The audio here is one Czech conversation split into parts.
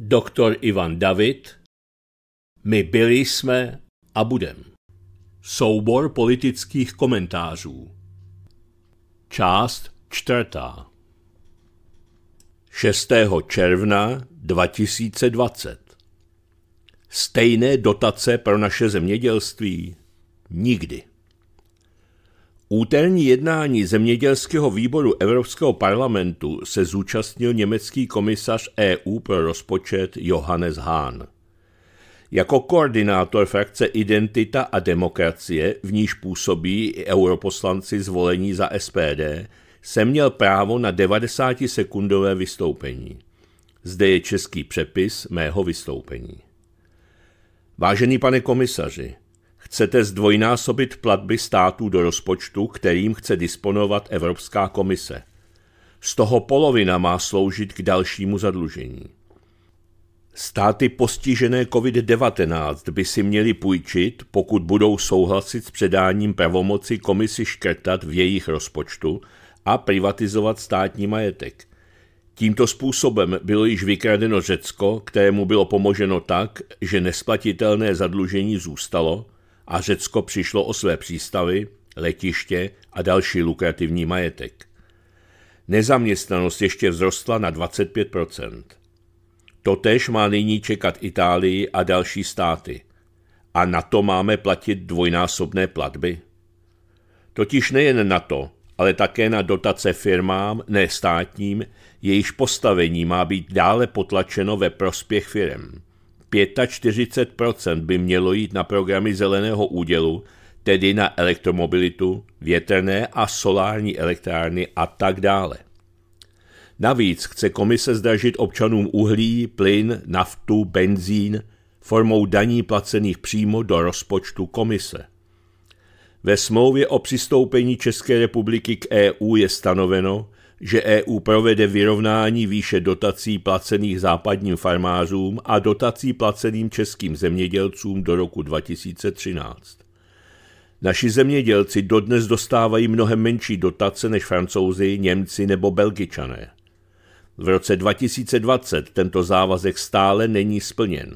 doktor Ivan David, My byli jsme a budem. Soubor politických komentářů. Část čtvrtá. 6. června 2020. Stejné dotace pro naše zemědělství nikdy. Úterní jednání zemědělského výboru Evropského parlamentu se zúčastnil německý komisař EU pro rozpočet Johannes Hahn. Jako koordinátor frakce Identita a demokracie, v níž působí i europoslanci zvolení za SPD, se měl právo na 90-sekundové vystoupení. Zde je český přepis mého vystoupení. Vážený pane komisaři, Chcete zdvojnásobit platby států do rozpočtu, kterým chce disponovat Evropská komise. Z toho polovina má sloužit k dalšímu zadlužení. Státy postižené COVID-19 by si měly půjčit, pokud budou souhlasit s předáním pravomoci komisi škrtat v jejich rozpočtu a privatizovat státní majetek. Tímto způsobem bylo již vykradeno Řecko, kterému bylo pomoženo tak, že nesplatitelné zadlužení zůstalo, a Řecko přišlo o své přístavy, letiště a další lukrativní majetek. Nezaměstnanost ještě vzrostla na 25 Totež má nyní čekat Itálii a další státy. A na to máme platit dvojnásobné platby? Totiž nejen na to, ale také na dotace firmám, ne státním, jejichž postavení má být dále potlačeno ve prospěch firm. 45 by mělo jít na programy zeleného údělu, tedy na elektromobilitu, větrné a solární elektrárny a tak dále. Navíc chce komise zdražit občanům uhlí, plyn, naftu, benzín formou daní placených přímo do rozpočtu komise. Ve smlouvě o přistoupení České republiky k EU je stanoveno, že EU provede vyrovnání výše dotací placených západním farmářům a dotací placeným českým zemědělcům do roku 2013. Naši zemědělci dodnes dostávají mnohem menší dotace než francouzi, Němci nebo Belgičané. V roce 2020 tento závazek stále není splněn.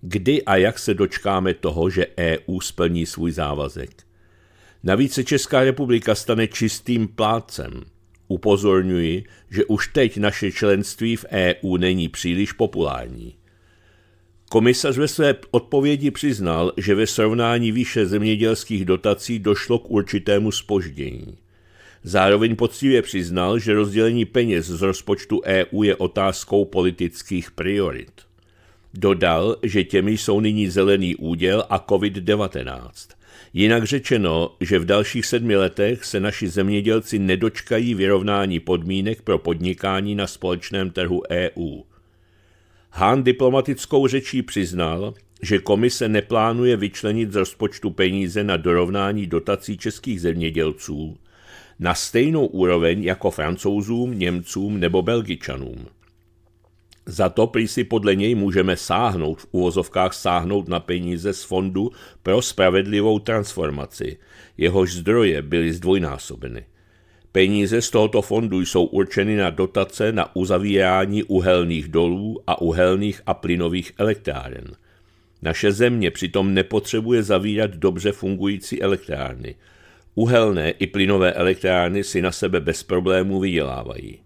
Kdy a jak se dočkáme toho, že EU splní svůj závazek? Navíc se Česká republika stane čistým plácem – Upozorňuji, že už teď naše členství v EU není příliš populární. Komisař ve své odpovědi přiznal, že ve srovnání výše zemědělských dotací došlo k určitému spoždění. Zároveň poctivě přiznal, že rozdělení peněz z rozpočtu EU je otázkou politických priorit. Dodal, že těmi jsou nyní zelený úděl a COVID-19. Jinak řečeno, že v dalších sedmi letech se naši zemědělci nedočkají vyrovnání podmínek pro podnikání na společném trhu EU. Hán diplomatickou řečí přiznal, že komise neplánuje vyčlenit z rozpočtu peníze na dorovnání dotací českých zemědělců na stejnou úroveň jako francouzům, Němcům nebo Belgičanům. Za to prý si podle něj můžeme sáhnout, v uvozovkách sáhnout na peníze z Fondu pro spravedlivou transformaci. Jehož zdroje byly zdvojnásobeny. Peníze z tohoto fondu jsou určeny na dotace na uzavírání uhelných dolů a uhelných a plynových elektráren. Naše země přitom nepotřebuje zavírat dobře fungující elektrárny. Uhelné i plynové elektrárny si na sebe bez problémů vydělávají.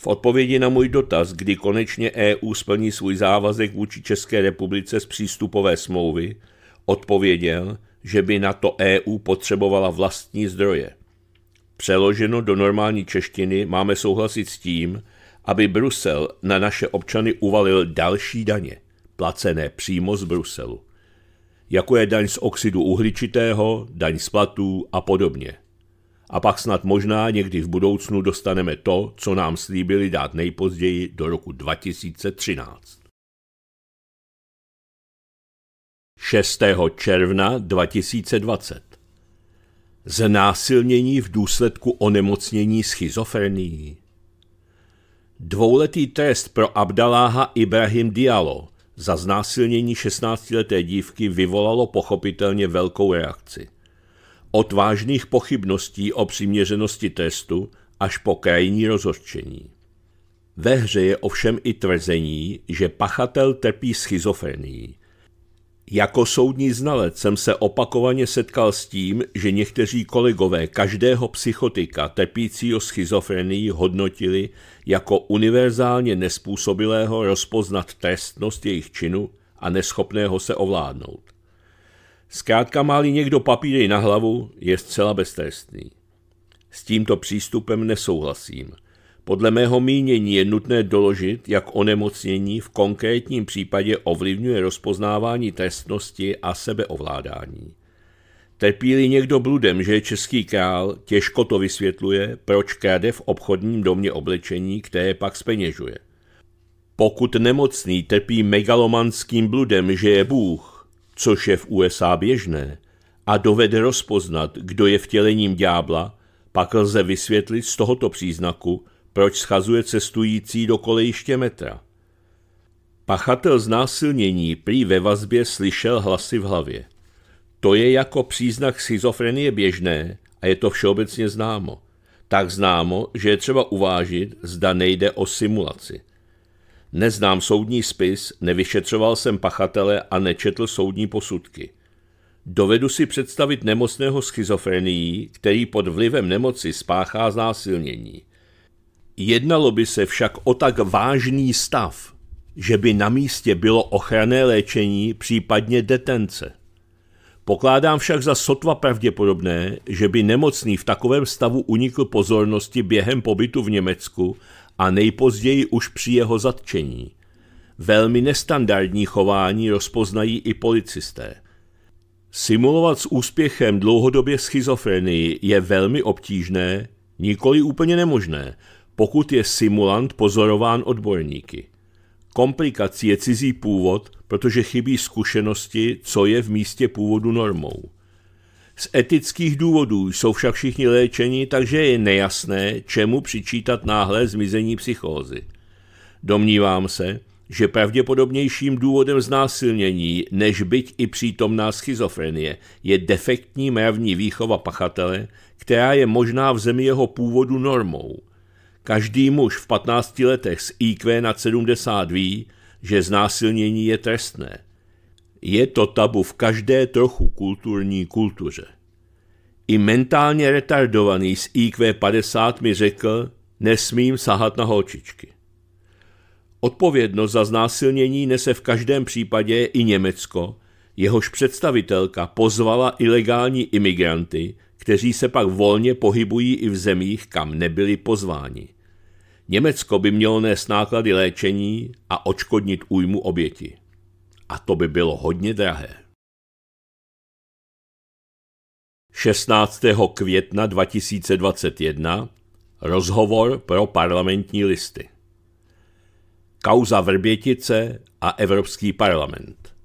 V odpovědi na můj dotaz, kdy konečně EU splní svůj závazek vůči České republice z přístupové smlouvy, odpověděl, že by na to EU potřebovala vlastní zdroje. Přeloženo do normální češtiny máme souhlasit s tím, aby Brusel na naše občany uvalil další daně, placené přímo z Bruselu, jako je daň z oxidu uhličitého, daň z platů a podobně a pak snad možná někdy v budoucnu dostaneme to, co nám slíbili dát nejpozději do roku 2013. 6. června 2020 Znásilnění v důsledku onemocnění schizofrenií Dvouletý trest pro Abdaláha Ibrahim Diallo za znásilnění 16-leté dívky vyvolalo pochopitelně velkou reakci od vážných pochybností o přiměřenosti trestu až po krajní rozhořčení. Ve hře je ovšem i tvrzení, že pachatel trpí schizofrenií. Jako soudní znalec jsem se opakovaně setkal s tím, že někteří kolegové každého psychotika trpícího schizofrenii hodnotili jako univerzálně nespůsobilého rozpoznat trestnost jejich činu a neschopného se ovládnout. Zkrátka má někdo papíry na hlavu, je zcela beztrestný. S tímto přístupem nesouhlasím. Podle mého mínění je nutné doložit, jak onemocnění v konkrétním případě ovlivňuje rozpoznávání trestnosti a sebeovládání. Trpí-li někdo bludem, že je český král, těžko to vysvětluje, proč krade v obchodním domě oblečení, které pak speněžuje. Pokud nemocný trpí megalomanským bludem, že je Bůh, což je v USA běžné, a dovede rozpoznat, kdo je vtělením ďábla, pak lze vysvětlit z tohoto příznaku, proč schazuje cestující do kolejiště metra. Pachatel znásilnění prý ve vazbě slyšel hlasy v hlavě. To je jako příznak schizofrenie běžné a je to všeobecně známo. Tak známo, že je třeba uvážit, zda nejde o simulaci – Neznám soudní spis, nevyšetřoval jsem pachatele a nečetl soudní posudky. Dovedu si představit nemocného schizofrenií, který pod vlivem nemoci spáchá znásilnění. Jednalo by se však o tak vážný stav, že by na místě bylo ochranné léčení, případně detence. Pokládám však za sotva pravděpodobné, že by nemocný v takovém stavu unikl pozornosti během pobytu v Německu a nejpozději už při jeho zatčení. Velmi nestandardní chování rozpoznají i policisté. Simulovat s úspěchem dlouhodobě schizofrenii je velmi obtížné, nikoli úplně nemožné, pokud je simulant pozorován odborníky. Komplikací je cizí původ, protože chybí zkušenosti, co je v místě původu normou. Z etických důvodů jsou však všichni léčeni, takže je nejasné, čemu přičítat náhlé zmizení psychózy. Domnívám se, že pravděpodobnějším důvodem znásilnění, než byť i přítomná schizofrenie, je defektní mravní výchova pachatele, která je možná v zemi jeho původu normou. Každý muž v 15 letech s IQ na 70 ví, že znásilnění je trestné – je to tabu v každé trochu kulturní kultuře. I mentálně retardovaný z IQ 50 mi řekl, nesmím sahat na holčičky. Odpovědnost za znásilnění nese v každém případě i Německo, jehož představitelka pozvala ilegální imigranty, kteří se pak volně pohybují i v zemích, kam nebyli pozváni. Německo by mělo nést náklady léčení a očkodnit újmu oběti a to by bylo hodně drahé. 16. května 2021 rozhovor pro parlamentní listy. Kauza Vrbětice a Evropský parlament.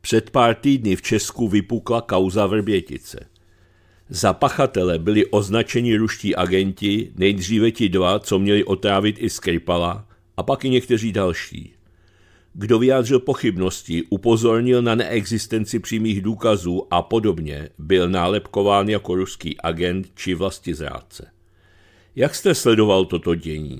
Před pár týdny v Česku vypukla kauza Vrbětice. Za pachatele byli označeni ruští agenti, nejdříve ti dva, co měli otrávit i Skripala, a pak i někteří další. Kdo vyjádřil pochybnosti, upozornil na neexistenci přímých důkazů a podobně, byl nálepkován jako ruský agent či zrádce. Jak jste sledoval toto dění?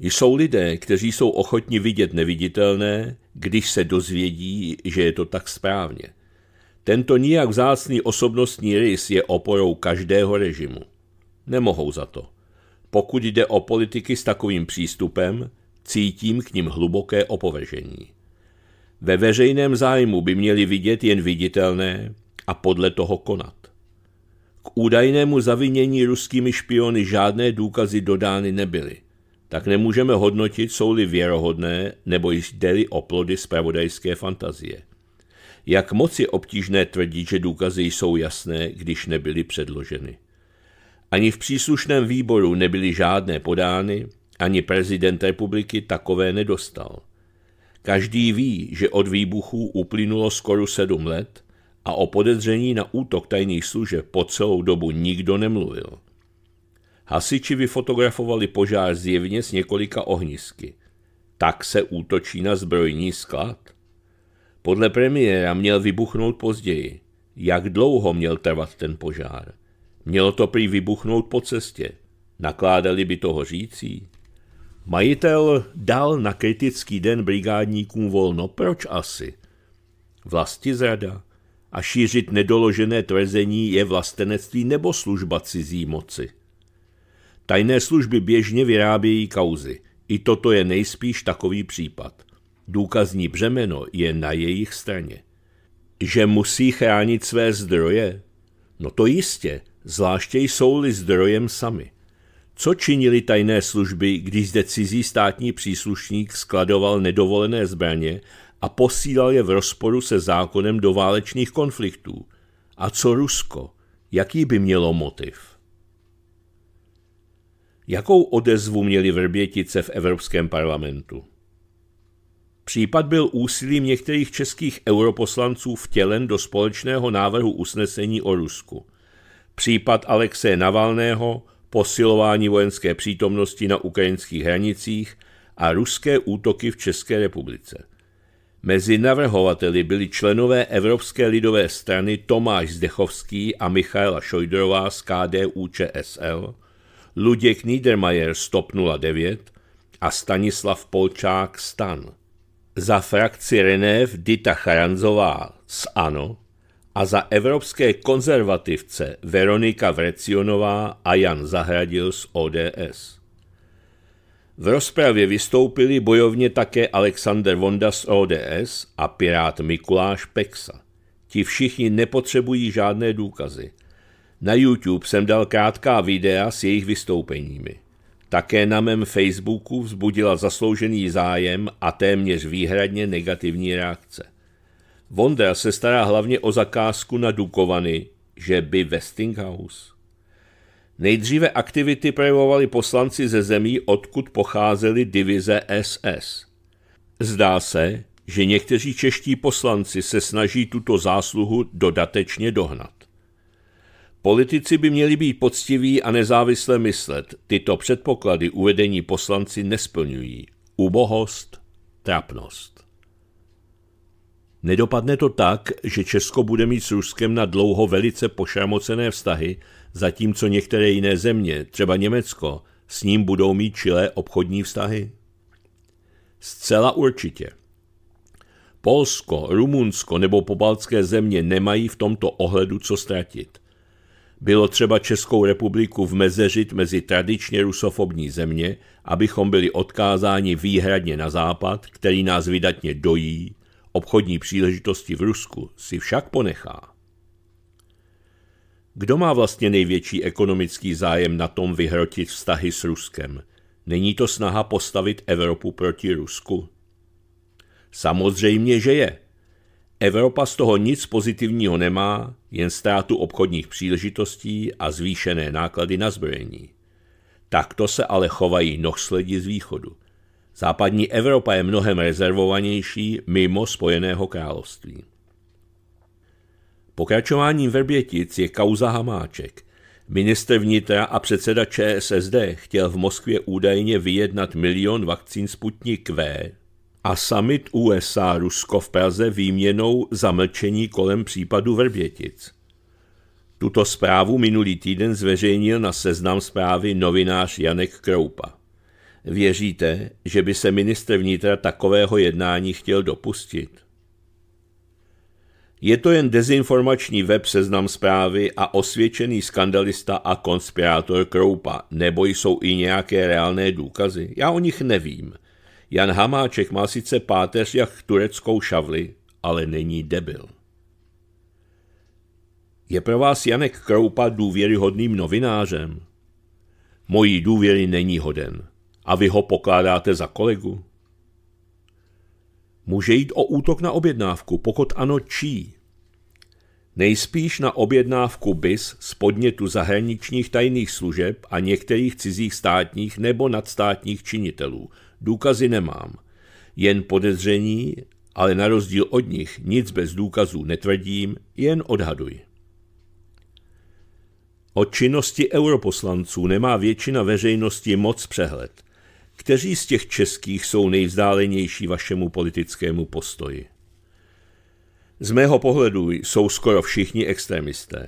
Jsou lidé, kteří jsou ochotni vidět neviditelné, když se dozvědí, že je to tak správně. Tento nijak vzácný osobnostní rys je oporou každého režimu. Nemohou za to. Pokud jde o politiky s takovým přístupem, Cítím k ním hluboké opovržení. Ve veřejném zájmu by měli vidět jen viditelné a podle toho konat. K údajnému zavinění ruskými špiony žádné důkazy dodány nebyly, tak nemůžeme hodnotit, jsou-li věrohodné nebo jde-li o plody spravodajské fantazie. Jak moc je obtížné tvrdit, že důkazy jsou jasné, když nebyly předloženy. Ani v příslušném výboru nebyly žádné podány, ani prezident republiky takové nedostal. Každý ví, že od výbuchů uplynulo skoro sedm let a o podezření na útok tajných služeb po celou dobu nikdo nemluvil. Hasiči vyfotografovali požár zjevně z několika ohnisky. Tak se útočí na zbrojní sklad? Podle premiéra měl vybuchnout později. Jak dlouho měl trvat ten požár? Mělo to prý vybuchnout po cestě. Nakládali by to hořící? Majitel dal na kritický den brigádníkům volno. Proč asi? Vlasti zrada a šířit nedoložené tvrzení je vlastenectví nebo služba cizí moci. Tajné služby běžně vyrábějí kauzy. I toto je nejspíš takový případ. Důkazní břemeno je na jejich straně. Že musí chránit své zdroje? No to jistě, zvláště jsou-li zdrojem sami. Co činili tajné služby, když zde cizí státní příslušník skladoval nedovolené zbraně a posílal je v rozporu se zákonem do válečných konfliktů? A co Rusko? Jaký by mělo motiv? Jakou odezvu měli vrbětice v Evropském parlamentu? Případ byl úsilím některých českých europoslanců vtělen do společného návrhu usnesení o Rusku. Případ Alexe Navalného posilování vojenské přítomnosti na ukrajinských hranicích a ruské útoky v České republice. Mezi navrhovateli byli členové Evropské lidové strany Tomáš Zdechovský a Michaela Šojdrová z KDU ČSL, Luděk Niedermayer z TOP 09 a Stanislav Polčák Stan. Za frakci Renév Dita Charanzová z ANO a za evropské konzervativce Veronika Vrecionová a Jan Zahradil z ODS. V rozpravě vystoupili bojovně také Alexander Vonda z ODS a pirát Mikuláš Pexa. Ti všichni nepotřebují žádné důkazy. Na YouTube jsem dal krátká videa s jejich vystoupeními. Také na mém Facebooku vzbudila zasloužený zájem a téměř výhradně negativní reakce. Vondel se stará hlavně o zakázku na Dukovany, že by Westinghouse. Nejdříve aktivity projevovali poslanci ze zemí, odkud pocházely divize SS. Zdá se, že někteří čeští poslanci se snaží tuto zásluhu dodatečně dohnat. Politici by měli být poctiví a nezávisle myslet. Tyto předpoklady uvedení poslanci nesplňují. Ubohost, trapnost. Nedopadne to tak, že Česko bude mít s Ruskem na dlouho velice pošamocené vztahy, zatímco některé jiné země, třeba Německo, s ním budou mít čilé obchodní vztahy? Zcela určitě. Polsko, Rumunsko nebo pobaltské země nemají v tomto ohledu co ztratit. Bylo třeba Českou republiku vmezeřit mezi tradičně rusofobní země, abychom byli odkázáni výhradně na západ, který nás vydatně dojí, Obchodní příležitosti v Rusku si však ponechá. Kdo má vlastně největší ekonomický zájem na tom vyhrotit vztahy s Ruskem? Není to snaha postavit Evropu proti Rusku? Samozřejmě, že je. Evropa z toho nic pozitivního nemá, jen ztrátu obchodních příležitostí a zvýšené náklady na zbrojení. Takto se ale chovají nohsledi z východu. Západní Evropa je mnohem rezervovanější mimo Spojeného království. Pokračováním Verbětic je kauza Hamáček. Minister vnitra a předseda ČSSD chtěl v Moskvě údajně vyjednat milion vakcín Sputnik V a summit USA-Rusko v Praze výměnou mlčení kolem případu Verbětic. Tuto zprávu minulý týden zveřejnil na seznam zprávy novinář Janek Kroupa. Věříte, že by se ministr vnitra takového jednání chtěl dopustit? Je to jen dezinformační web seznam zprávy a osvědčený skandalista a konspirátor Kroupa, nebo jsou i nějaké reálné důkazy? Já o nich nevím. Jan Hamáček má sice páteř jak tureckou šavli, ale není debil. Je pro vás Janek Kroupa důvěryhodným novinářem? Mojí důvěry není hoden. A vy ho pokládáte za kolegu? Může jít o útok na objednávku, pokud ano, čí? Nejspíš na objednávku BIS z podnětu zahraničních tajných služeb a některých cizích státních nebo nadstátních činitelů. Důkazy nemám. Jen podezření, ale na rozdíl od nich nic bez důkazů netvrdím, jen odhaduji. O činnosti europoslanců nemá většina veřejnosti moc přehled – kteří z těch českých jsou nejvzdálenější vašemu politickému postoji? Z mého pohledu jsou skoro všichni extremisté.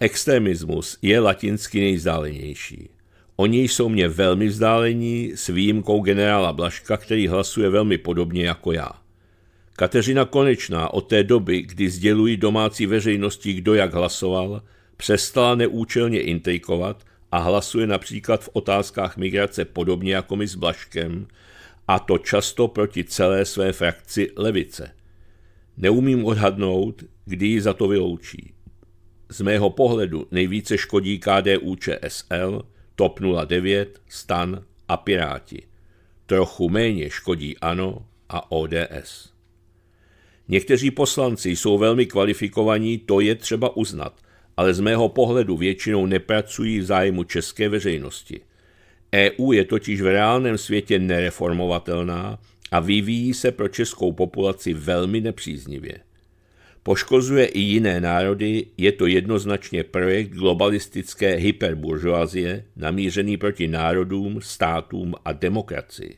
Extremismus je latinsky nejvzdálenější. Oni jsou mě velmi vzdálení s výjimkou generála Blaška, který hlasuje velmi podobně jako já. Kateřina Konečná od té doby, kdy sdělují domácí veřejnosti, kdo jak hlasoval, přestala neúčelně intejkovat a hlasuje například v otázkách migrace podobně jako my s Blaškem, a to často proti celé své frakci levice. Neumím odhadnout, kdy ji za to vyloučí. Z mého pohledu nejvíce škodí KDU ČSL, TOP 09, STAN a Piráti. Trochu méně škodí ANO a ODS. Někteří poslanci jsou velmi kvalifikovaní, to je třeba uznat, ale z mého pohledu většinou nepracují v zájmu české veřejnosti. EU je totiž v reálném světě nereformovatelná a vyvíjí se pro českou populaci velmi nepříznivě. Poškozuje i jiné národy, je to jednoznačně projekt globalistické hyperburžoazie namířený proti národům, státům a demokracii.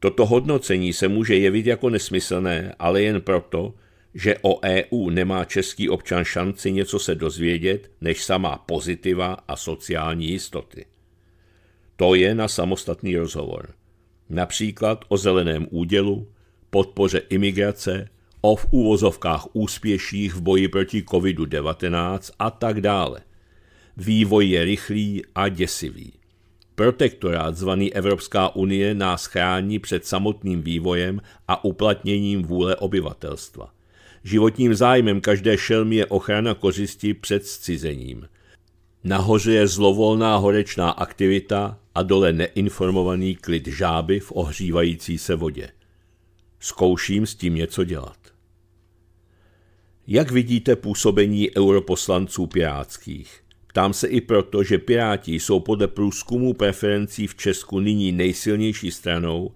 Toto hodnocení se může jevit jako nesmyslné, ale jen proto, že o EU nemá český občan šanci něco se dozvědět, než samá pozitiva a sociální jistoty. To je na samostatný rozhovor. Například o zeleném údělu, podpoře imigrace, o v úvozovkách úspěších v boji proti COVID-19 a tak dále. Vývoj je rychlý a děsivý. Protektorát zvaný Evropská unie nás chrání před samotným vývojem a uplatněním vůle obyvatelstva – Životním zájmem každé šelmy je ochrana kořisti před zcizením. Nahoře je zlovolná horečná aktivita a dole neinformovaný klid žáby v ohřívající se vodě. Zkouším s tím něco dělat. Jak vidíte působení europoslanců pirátských? Ptám se i proto, že Piráti jsou podle průzkumu preferencí v Česku nyní nejsilnější stranou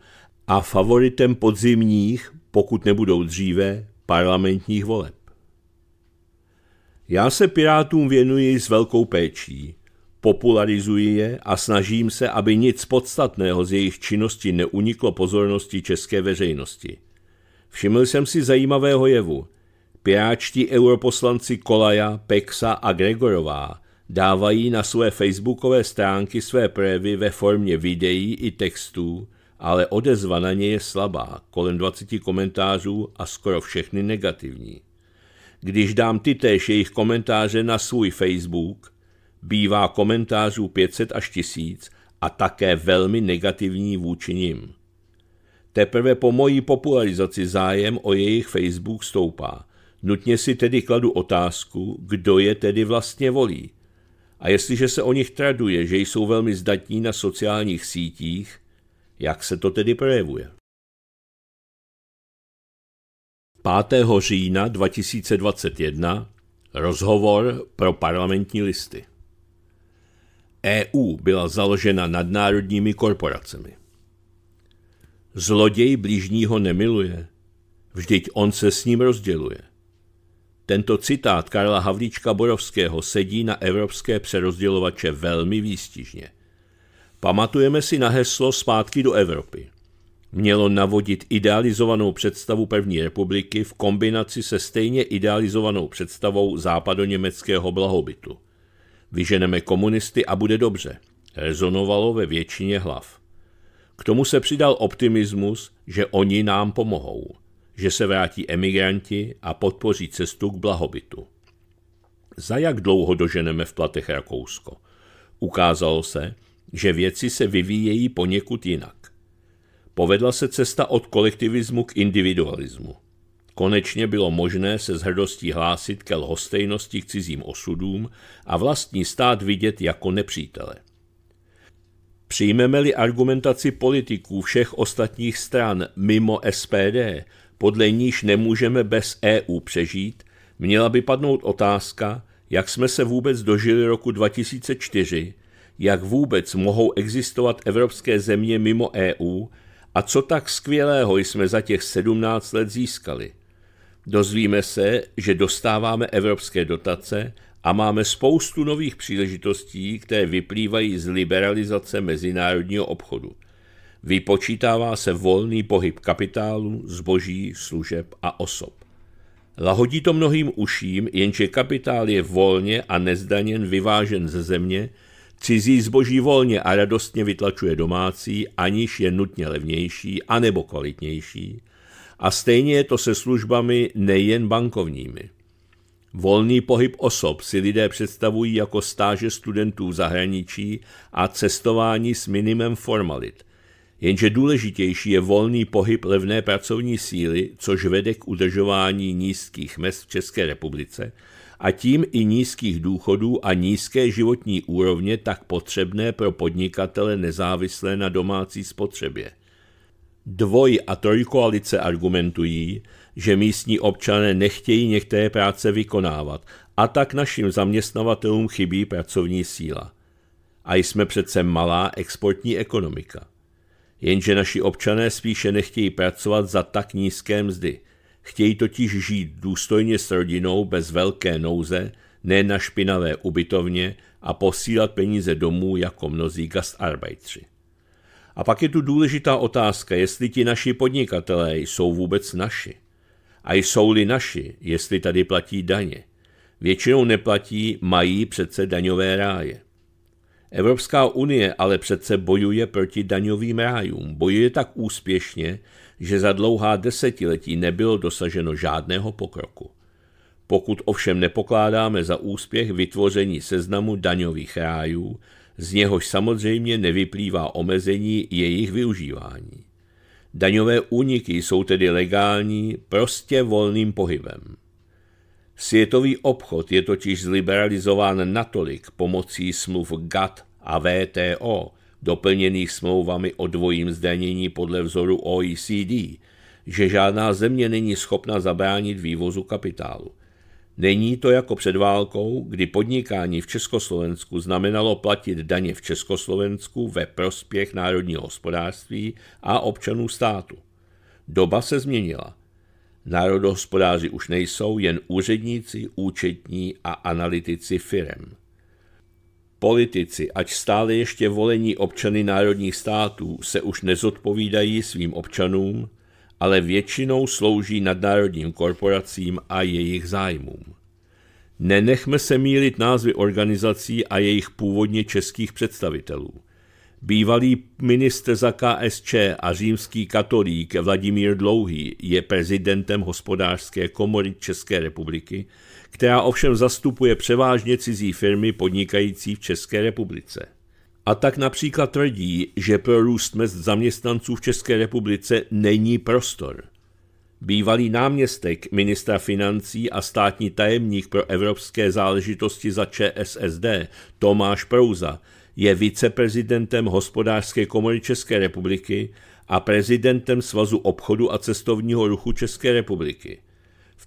a favoritem podzimních, pokud nebudou dříve, parlamentních voleb. Já se Pirátům věnuji s velkou péčí, popularizuji je a snažím se, aby nic podstatného z jejich činnosti neuniklo pozornosti české veřejnosti. Všiml jsem si zajímavého jevu. Piráčtí europoslanci Kolaja, Peksa a Gregorová dávají na své facebookové stránky své projevy ve formě videí i textů, ale odezva na ně je slabá, kolem 20 komentářů a skoro všechny negativní. Když dám ty též jejich komentáře na svůj Facebook, bývá komentářů 500 až 1000 a také velmi negativní vůči nim. Teprve po mojí popularizaci zájem o jejich Facebook stoupá. Nutně si tedy kladu otázku, kdo je tedy vlastně volí. A jestliže se o nich traduje, že jsou velmi zdatní na sociálních sítích, jak se to tedy projevuje? 5. října 2021 rozhovor pro parlamentní listy. EU byla založena nadnárodními korporacemi. Zloděj blížního nemiluje, vždyť on se s ním rozděluje. Tento citát Karla Havlíčka Borovského sedí na evropské přerozdělovače velmi výstižně – Pamatujeme si na heslo zpátky do Evropy. Mělo navodit idealizovanou představu první republiky v kombinaci se stejně idealizovanou představou západoněmeckého blahobytu. Vyženeme komunisty a bude dobře, rezonovalo ve většině hlav. K tomu se přidal optimismus, že oni nám pomohou, že se vrátí emigranti a podpoří cestu k blahobytu. Za jak dlouho doženeme v platech Rakousko? Ukázalo se, že věci se vyvíjejí poněkud jinak. Povedla se cesta od kolektivismu k individualismu. Konečně bylo možné se s hrdostí hlásit ke lhostejnosti k cizím osudům a vlastní stát vidět jako nepřítele. Přijmeme-li argumentaci politiků všech ostatních stran mimo SPD, podle níž nemůžeme bez EU přežít, měla by padnout otázka, jak jsme se vůbec dožili roku 2004, jak vůbec mohou existovat evropské země mimo EU a co tak skvělého jsme za těch 17 let získali. Dozvíme se, že dostáváme evropské dotace a máme spoustu nových příležitostí, které vyplývají z liberalizace mezinárodního obchodu. Vypočítává se volný pohyb kapitálu, zboží, služeb a osob. Lahodí to mnohým uším, jenže kapitál je volně a nezdaněn vyvážen ze země, Cizí zboží volně a radostně vytlačuje domácí, aniž je nutně levnější a nebo kvalitnější. A stejně je to se službami nejen bankovními. Volný pohyb osob si lidé představují jako stáže studentů v zahraničí a cestování s minimem formalit. Jenže důležitější je volný pohyb levné pracovní síly, což vede k udržování nízkých mest v České republice a tím i nízkých důchodů a nízké životní úrovně tak potřebné pro podnikatele nezávislé na domácí spotřebě. Dvoj a trojkoalice argumentují, že místní občané nechtějí některé práce vykonávat a tak našim zaměstnavatelům chybí pracovní síla. A jsme přece malá exportní ekonomika. Jenže naši občané spíše nechtějí pracovat za tak nízké mzdy – Chtějí totiž žít důstojně s rodinou bez velké nouze, ne na špinavé ubytovně a posílat peníze domů jako mnozí gastarbeitři. A pak je tu důležitá otázka, jestli ti naši podnikatelé jsou vůbec naši. A jsou-li naši, jestli tady platí daně. Většinou neplatí, mají přece daňové ráje. Evropská unie ale přece bojuje proti daňovým rájům. Bojuje tak úspěšně, že za dlouhá desetiletí nebylo dosaženo žádného pokroku. Pokud ovšem nepokládáme za úspěch vytvoření seznamu daňových rájů, z něhož samozřejmě nevyplývá omezení jejich využívání. Daňové úniky jsou tedy legální prostě volným pohybem. Světový obchod je totiž zliberalizován natolik pomocí smluv GATT a VTO, doplněných smlouvami o dvojím zdanění podle vzoru OECD, že žádná země není schopna zabránit vývozu kapitálu. Není to jako před válkou, kdy podnikání v Československu znamenalo platit daně v Československu ve prospěch národního hospodářství a občanů státu. Doba se změnila. Národohospodáři už nejsou jen úředníci, účetní a analytici firem. Politici, ať stále ještě volení občany národních států, se už nezodpovídají svým občanům, ale většinou slouží nadnárodním korporacím a jejich zájmům. Nenechme se mílit názvy organizací a jejich původně českých představitelů. Bývalý ministr za KSČ a římský katolík Vladimír Dlouhý je prezidentem hospodářské komory České republiky která ovšem zastupuje převážně cizí firmy podnikající v České republice. A tak například tvrdí, že pro růst mest zaměstnanců v České republice není prostor. Bývalý náměstek ministra financí a státní tajemník pro evropské záležitosti za ČSSD Tomáš Prouza je viceprezidentem hospodářské komory České republiky a prezidentem Svazu obchodu a cestovního ruchu České republiky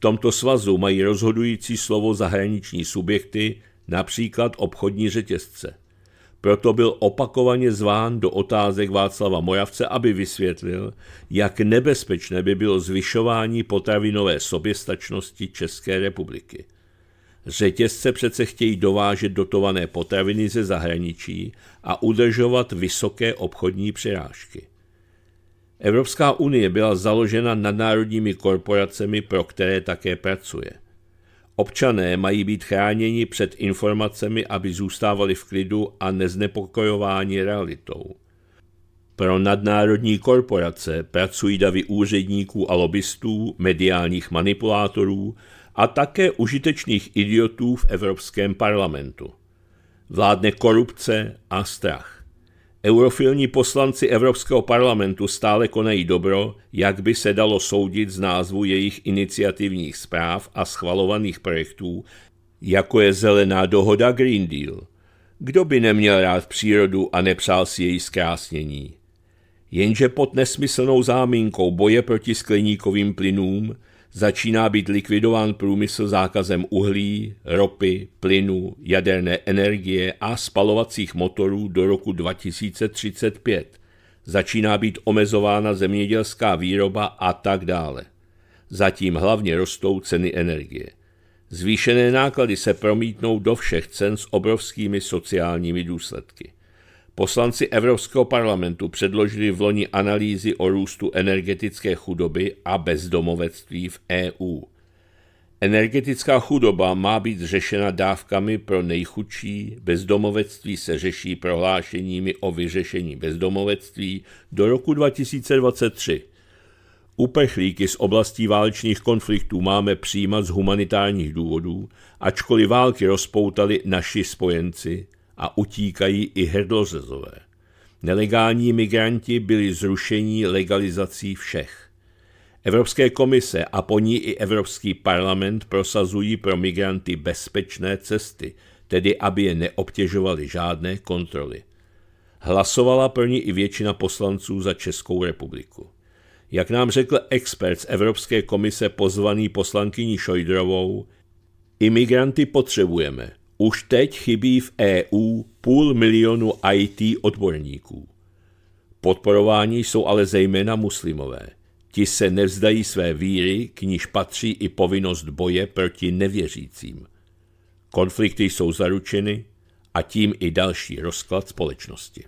tomto svazu mají rozhodující slovo zahraniční subjekty, například obchodní řetězce. Proto byl opakovaně zván do otázek Václava Moravce, aby vysvětlil, jak nebezpečné by bylo zvyšování potravinové soběstačnosti České republiky. Řetězce přece chtějí dovážet dotované potraviny ze zahraničí a udržovat vysoké obchodní přirážky. Evropská unie byla založena nadnárodními korporacemi, pro které také pracuje. Občané mají být chráněni před informacemi, aby zůstávali v klidu a neznepokojováni realitou. Pro nadnárodní korporace pracují davy úředníků a lobbystů, mediálních manipulátorů a také užitečných idiotů v Evropském parlamentu. Vládne korupce a strach. Eurofilní poslanci Evropského parlamentu stále konají dobro, jak by se dalo soudit z názvu jejich iniciativních zpráv a schvalovaných projektů, jako je zelená dohoda Green Deal. Kdo by neměl rád přírodu a nepřál si její zkrásnění? Jenže pod nesmyslnou záminkou boje proti skleníkovým plynům – začíná být likvidován průmysl zákazem uhlí, ropy, plynu, jaderné energie a spalovacích motorů do roku 2035. Začíná být omezována zemědělská výroba a tak dále. Zatím hlavně rostou ceny energie. Zvýšené náklady se promítnou do všech cen s obrovskými sociálními důsledky. Poslanci Evropského parlamentu předložili v loni analýzy o růstu energetické chudoby a bezdomovectví v EU. Energetická chudoba má být řešena dávkami pro nejchudší, bezdomovectví se řeší prohlášeními o vyřešení bezdomovectví do roku 2023. Uprchlíky z oblastí válečných konfliktů máme přijímat z humanitárních důvodů, ačkoliv války rozpoutali naši spojenci – a utíkají i hrdlořezové. Nelegální migranti byli zrušení legalizací všech. Evropské komise a po ní i Evropský parlament prosazují pro migranty bezpečné cesty, tedy aby je neobtěžovaly žádné kontroly. Hlasovala pro ní i většina poslanců za Českou republiku. Jak nám řekl expert z Evropské komise pozvaný poslankyní Šojdrovou, imigranty potřebujeme – už teď chybí v EU půl milionu IT odborníků. Podporování jsou ale zejména muslimové. Ti se nevzdají své víry, k níž patří i povinnost boje proti nevěřícím. Konflikty jsou zaručeny a tím i další rozklad společnosti.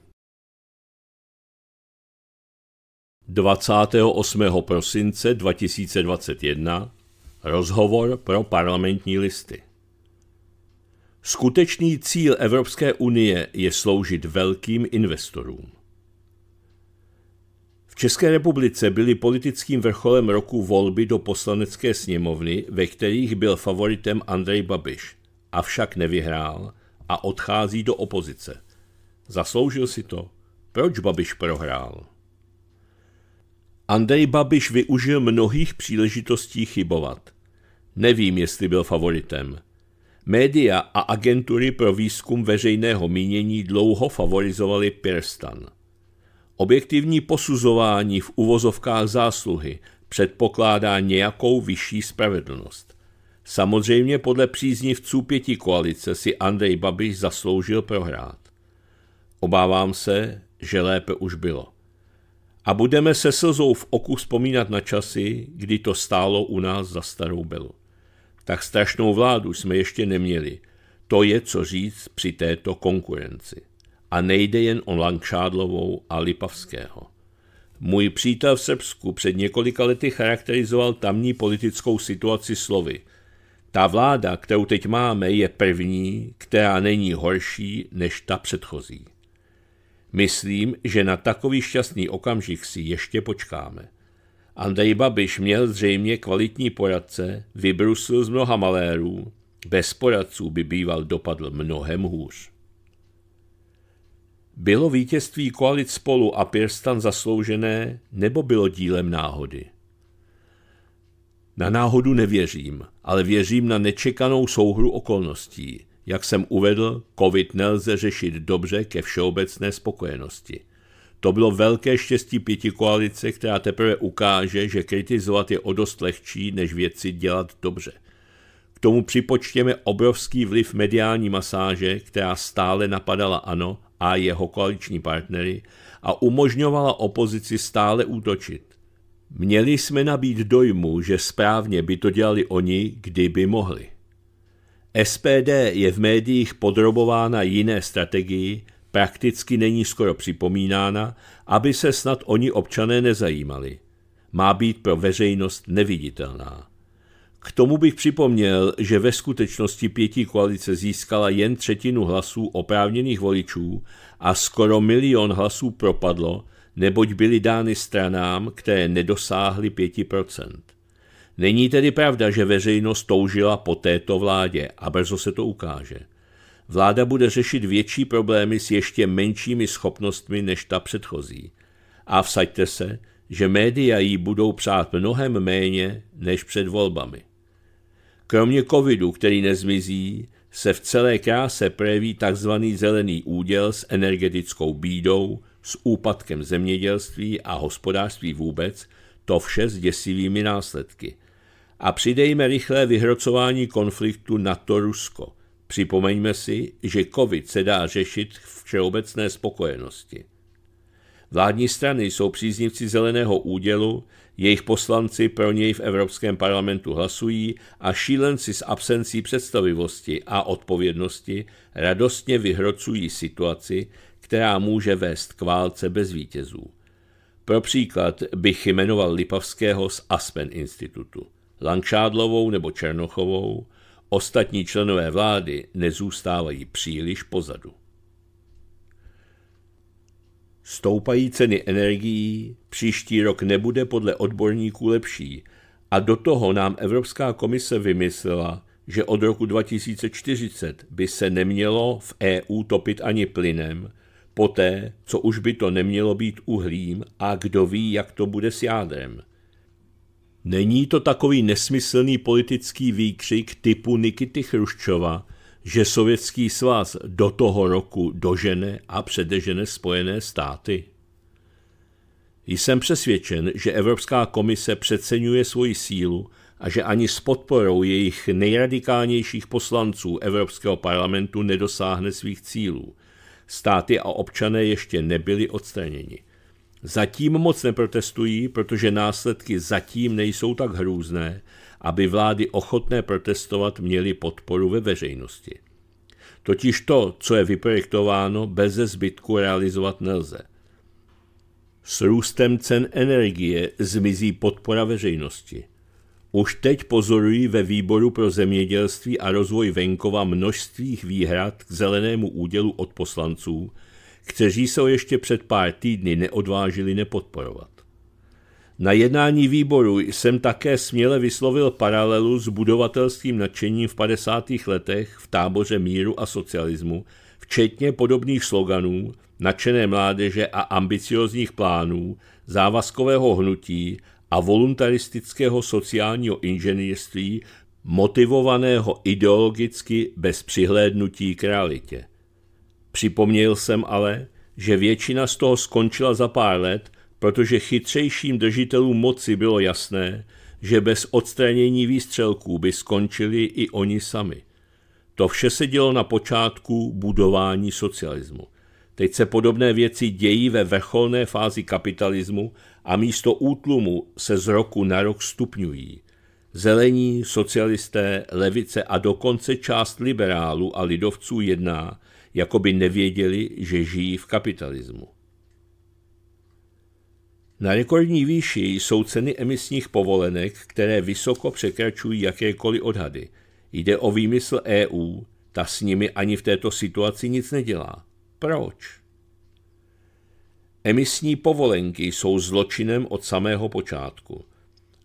28. prosince 2021 rozhovor pro parlamentní listy. Skutečný cíl Evropské unie je sloužit velkým investorům. V České republice byly politickým vrcholem roku volby do poslanecké sněmovny, ve kterých byl favoritem Andrej Babiš, avšak nevyhrál a odchází do opozice. Zasloužil si to? Proč Babiš prohrál? Andrej Babiš využil mnohých příležitostí chybovat. Nevím, jestli byl favoritem – Média a agentury pro výzkum veřejného mínění dlouho favorizovaly Pirstan. Objektivní posuzování v uvozovkách zásluhy předpokládá nějakou vyšší spravedlnost. Samozřejmě podle příznivců pěti koalice si Andrej Babiš zasloužil prohrát. Obávám se, že lépe už bylo. A budeme se slzou v oku vzpomínat na časy, kdy to stálo u nás za starou belu. Tak strašnou vládu jsme ještě neměli. To je co říct při této konkurenci. A nejde jen o Langšádlovou a Lipavského. Můj přítel v Srbsku před několika lety charakterizoval tamní politickou situaci slovy. Ta vláda, kterou teď máme, je první, která není horší než ta předchozí. Myslím, že na takový šťastný okamžik si ještě počkáme. Andrej Babiš měl zřejmě kvalitní poradce, vybrusil z mnoha malérů, bez poradců by býval dopadl mnohem hůř. Bylo vítězství koalic spolu a Pirstan zasloužené, nebo bylo dílem náhody? Na náhodu nevěřím, ale věřím na nečekanou souhru okolností. Jak jsem uvedl, covid nelze řešit dobře ke všeobecné spokojenosti – to bylo velké štěstí pěti koalice, která teprve ukáže, že kritizovat je o dost lehčí, než věci dělat dobře. K tomu připočtěme obrovský vliv mediální masáže, která stále napadala ANO a jeho koaliční partnery a umožňovala opozici stále útočit. Měli jsme nabít dojmu, že správně by to dělali oni, kdyby mohli. SPD je v médiích podrobována jiné strategii prakticky není skoro připomínána, aby se snad oni občané nezajímali. Má být pro veřejnost neviditelná. K tomu bych připomněl, že ve skutečnosti pětí koalice získala jen třetinu hlasů oprávněných voličů a skoro milion hlasů propadlo, neboť byly dány stranám, které nedosáhly 5%. Není tedy pravda, že veřejnost toužila po této vládě a brzo se to ukáže vláda bude řešit větší problémy s ještě menšími schopnostmi než ta předchozí. A vsaďte se, že média jí budou přát mnohem méně než před volbami. Kromě covidu, který nezmizí, se v celé kráse projeví tzv. zelený úděl s energetickou bídou, s úpadkem zemědělství a hospodářství vůbec, to vše s děsivými následky. A přidejme rychlé vyhrocování konfliktu NATO-Rusko – Připomeňme si, že COVID se dá řešit v všeobecné spokojenosti. Vládní strany jsou příznivci zeleného údělu, jejich poslanci pro něj v Evropském parlamentu hlasují a šílenci s absencí představivosti a odpovědnosti radostně vyhrocují situaci, která může vést k válce bez vítězů. Pro příklad bych jmenoval Lipavského z Aspen Institutu, Langšádlovou nebo Černochovou, Ostatní členové vlády nezůstávají příliš pozadu. Stoupají ceny energií, příští rok nebude podle odborníků lepší a do toho nám Evropská komise vymyslela, že od roku 2040 by se nemělo v EU topit ani plynem, poté, co už by to nemělo být uhlím a kdo ví, jak to bude s jádrem – Není to takový nesmyslný politický výkřik typu Nikity Chruščova, že Sovětský svaz do toho roku dožene a předežene Spojené státy? Jsem přesvědčen, že Evropská komise přeceňuje svoji sílu a že ani s podporou jejich nejradikálnějších poslanců Evropského parlamentu nedosáhne svých cílů. Státy a občané ještě nebyli odstraněni. Zatím moc neprotestují, protože následky zatím nejsou tak hrůzné, aby vlády ochotné protestovat měly podporu ve veřejnosti. Totiž to, co je vyprojektováno, bez zbytku realizovat nelze. S růstem cen energie zmizí podpora veřejnosti. Už teď pozorují ve výboru pro zemědělství a rozvoj venkova množství výhrad k zelenému údělu od poslanců, kteří se ho ještě před pár týdny neodvážili nepodporovat. Na jednání výboru jsem také směle vyslovil paralelu s budovatelským nadšením v 50. letech v táboře míru a socialismu, včetně podobných sloganů, nadšené mládeže a ambiciozních plánů, závazkového hnutí a voluntaristického sociálního inženýrství, motivovaného ideologicky bez přihlédnutí k realitě. Připomněl jsem ale, že většina z toho skončila za pár let, protože chytřejším držitelům moci bylo jasné, že bez odstranění výstřelků by skončili i oni sami. To vše se dělo na počátku budování socialismu. Teď se podobné věci dějí ve vrcholné fázi kapitalismu a místo útlumu se z roku na rok stupňují. Zelení, socialisté, levice a dokonce část liberálů a lidovců jedná, jako by nevěděli, že žijí v kapitalismu. Na rekordní výši jsou ceny emisních povolenek, které vysoko překračují jakékoliv odhady. Jde o výmysl EU, ta s nimi ani v této situaci nic nedělá. Proč? Emisní povolenky jsou zločinem od samého počátku.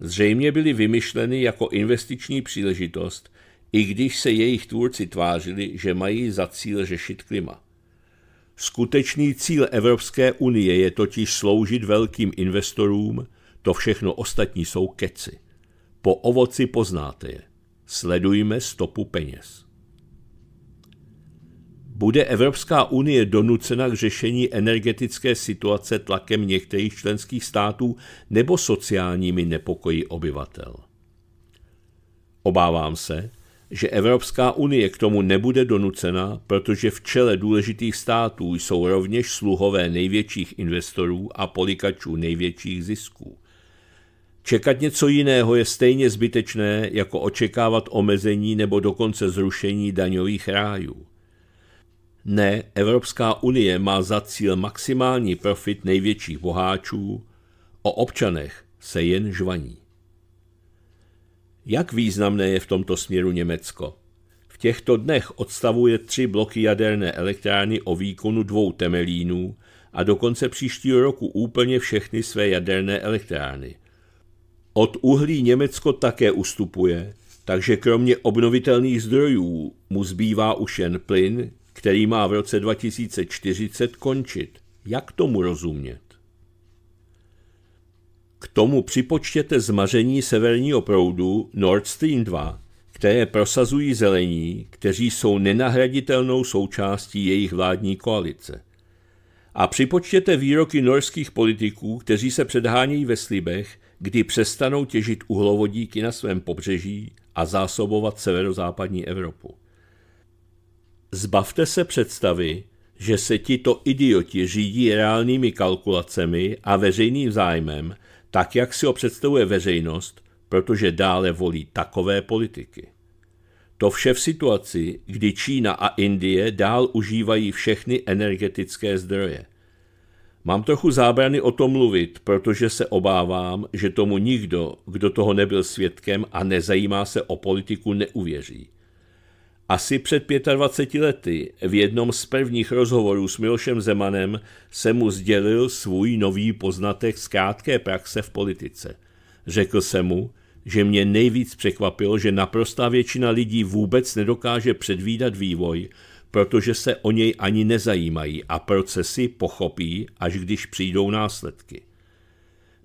Zřejmě byly vymyšleny jako investiční příležitost, i když se jejich tvůrci tvářili, že mají za cíl řešit klima. Skutečný cíl Evropské unie je totiž sloužit velkým investorům, to všechno ostatní jsou keci. Po ovoci poznáte je. Sledujme stopu peněz. Bude Evropská unie donucena k řešení energetické situace tlakem některých členských států nebo sociálními nepokoji obyvatel? Obávám se, že Evropská unie k tomu nebude donucena, protože v čele důležitých států jsou rovněž sluhové největších investorů a polikačů největších zisků. Čekat něco jiného je stejně zbytečné, jako očekávat omezení nebo dokonce zrušení daňových rájů. Ne, Evropská unie má za cíl maximální profit největších boháčů, o občanech se jen žvaní. Jak významné je v tomto směru Německo? V těchto dnech odstavuje tři bloky jaderné elektrárny o výkonu dvou temelínů a do konce příštího roku úplně všechny své jaderné elektrárny. Od uhlí Německo také ustupuje, takže kromě obnovitelných zdrojů mu zbývá už jen plyn, který má v roce 2040 končit. Jak tomu rozumět? K tomu připočtěte zmaření severního proudu Nord Stream 2, které prosazují zelení, kteří jsou nenahraditelnou součástí jejich vládní koalice. A připočtěte výroky norských politiků, kteří se předhánějí ve slibech, kdy přestanou těžit uhlovodíky na svém pobřeží a zásobovat severozápadní Evropu. Zbavte se představy, že se tito idioti řídí reálnými kalkulacemi a veřejným zájmem, tak, jak si ho představuje veřejnost, protože dále volí takové politiky. To vše v situaci, kdy Čína a Indie dál užívají všechny energetické zdroje. Mám trochu zábrany o tom mluvit, protože se obávám, že tomu nikdo, kdo toho nebyl svědkem a nezajímá se o politiku, neuvěří. Asi před 25 lety v jednom z prvních rozhovorů s Milošem Zemanem se mu sdělil svůj nový poznatek z krátké praxe v politice. Řekl se mu, že mě nejvíc překvapilo, že naprostá většina lidí vůbec nedokáže předvídat vývoj, protože se o něj ani nezajímají a procesy pochopí, až když přijdou následky.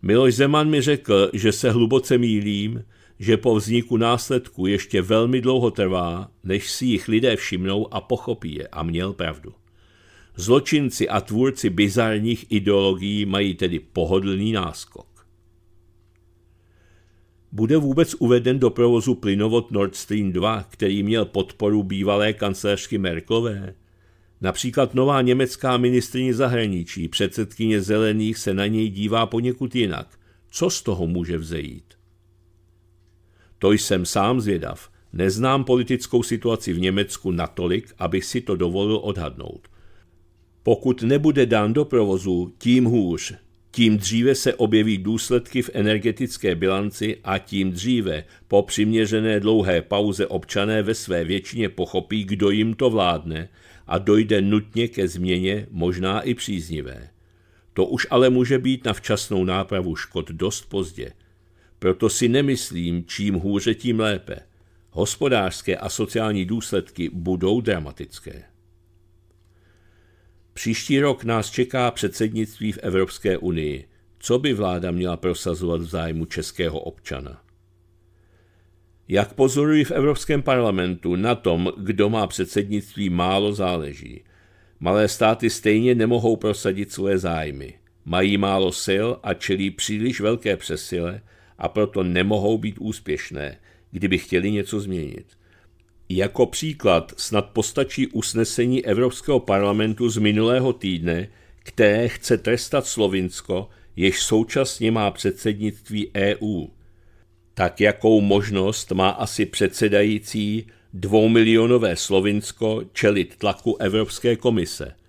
Miloš Zeman mi řekl, že se hluboce mýlím, že po vzniku následku ještě velmi dlouho trvá, než si jich lidé všimnou a pochopí je a měl pravdu. Zločinci a tvůrci bizarních ideologií mají tedy pohodlný náskok. Bude vůbec uveden do provozu plynovod Nord Stream 2, který měl podporu bývalé kancelářky Merklové? Například nová německá ministrině zahraničí, předsedkyně zelených, se na něj dívá poněkud jinak. Co z toho může vzejít? To jsem sám zvědav. Neznám politickou situaci v Německu natolik, abych si to dovolil odhadnout. Pokud nebude dán do provozu, tím hůř. Tím dříve se objeví důsledky v energetické bilanci a tím dříve po přiměřené dlouhé pauze občané ve své většině pochopí, kdo jim to vládne a dojde nutně ke změně, možná i příznivé. To už ale může být na včasnou nápravu škod dost pozdě – proto si nemyslím, čím hůře, tím lépe. Hospodářské a sociální důsledky budou dramatické. Příští rok nás čeká předsednictví v Evropské unii. Co by vláda měla prosazovat v zájmu českého občana? Jak pozoruji v Evropském parlamentu, na tom, kdo má předsednictví, málo záleží. Malé státy stejně nemohou prosadit své zájmy. Mají málo sil a čelí příliš velké přesile, a proto nemohou být úspěšné, kdyby chtěli něco změnit. Jako příklad snad postačí usnesení Evropského parlamentu z minulého týdne, které chce trestat Slovinsko, jež současně má předsednictví EU. Tak jakou možnost má asi předsedající dvoumilionové Slovinsko čelit tlaku Evropské komise –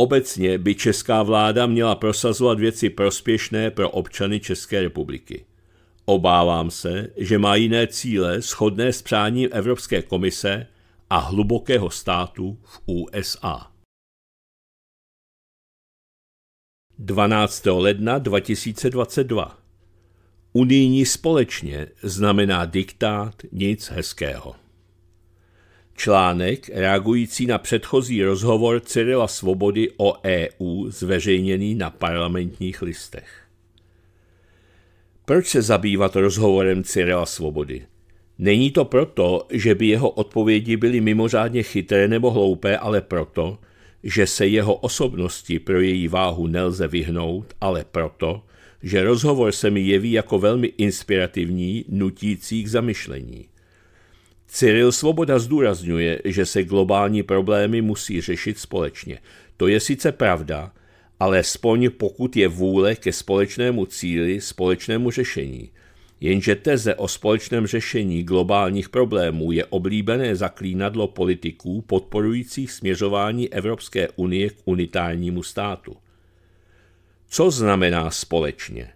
Obecně by česká vláda měla prosazovat věci prospěšné pro občany České republiky. Obávám se, že má jiné cíle shodné s přáním Evropské komise a hlubokého státu v USA. 12. ledna 2022 Unijní společně znamená diktát nic hezkého. Článek reagující na předchozí rozhovor Cyrila Svobody o EU zveřejněný na parlamentních listech. Proč se zabývat rozhovorem Cyrila Svobody? Není to proto, že by jeho odpovědi byly mimořádně chytré nebo hloupé, ale proto, že se jeho osobnosti pro její váhu nelze vyhnout, ale proto, že rozhovor se mi jeví jako velmi inspirativní, nutící k zamyšlení. Cyril Svoboda zdůrazňuje, že se globální problémy musí řešit společně. To je sice pravda, ale spoň pokud je vůle ke společnému cíli, společnému řešení. Jenže teze o společném řešení globálních problémů je oblíbené zaklínadlo politiků podporujících směřování Evropské unie k unitárnímu státu. Co znamená společně?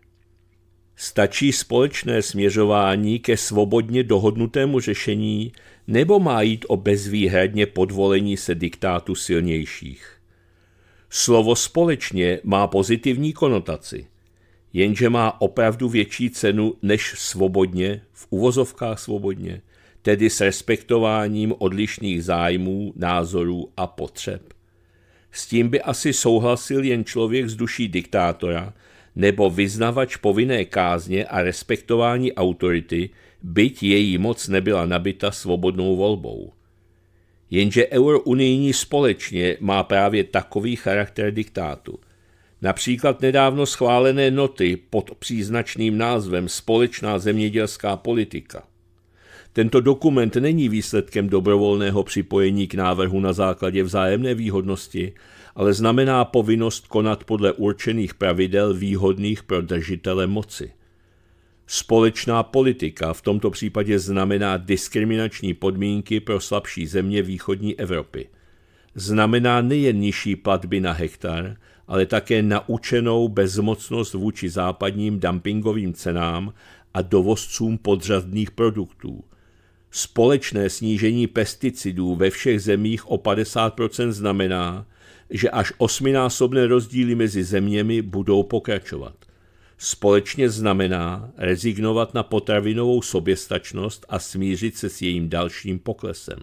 Stačí společné směřování ke svobodně dohodnutému řešení nebo má jít o bezvýhradně podvolení se diktátu silnějších? Slovo společně má pozitivní konotaci, jenže má opravdu větší cenu než svobodně, v uvozovkách svobodně, tedy s respektováním odlišných zájmů, názorů a potřeb. S tím by asi souhlasil jen člověk z duší diktátora, nebo vyznavač povinné kázně a respektování autority, byť její moc nebyla nabita svobodnou volbou. Jenže eurounijní společně má právě takový charakter diktátu. Například nedávno schválené noty pod příznačným názvem Společná zemědělská politika. Tento dokument není výsledkem dobrovolného připojení k návrhu na základě vzájemné výhodnosti, ale znamená povinnost konat podle určených pravidel výhodných pro držitele moci. Společná politika v tomto případě znamená diskriminační podmínky pro slabší země východní Evropy. Znamená nejen nižší platby na hektar, ale také naučenou bezmocnost vůči západním dumpingovým cenám a dovozcům podřadných produktů. Společné snížení pesticidů ve všech zemích o 50 znamená, že až osminásobné rozdíly mezi zeměmi budou pokračovat. Společně znamená rezignovat na potravinovou soběstačnost a smířit se s jejím dalším poklesem.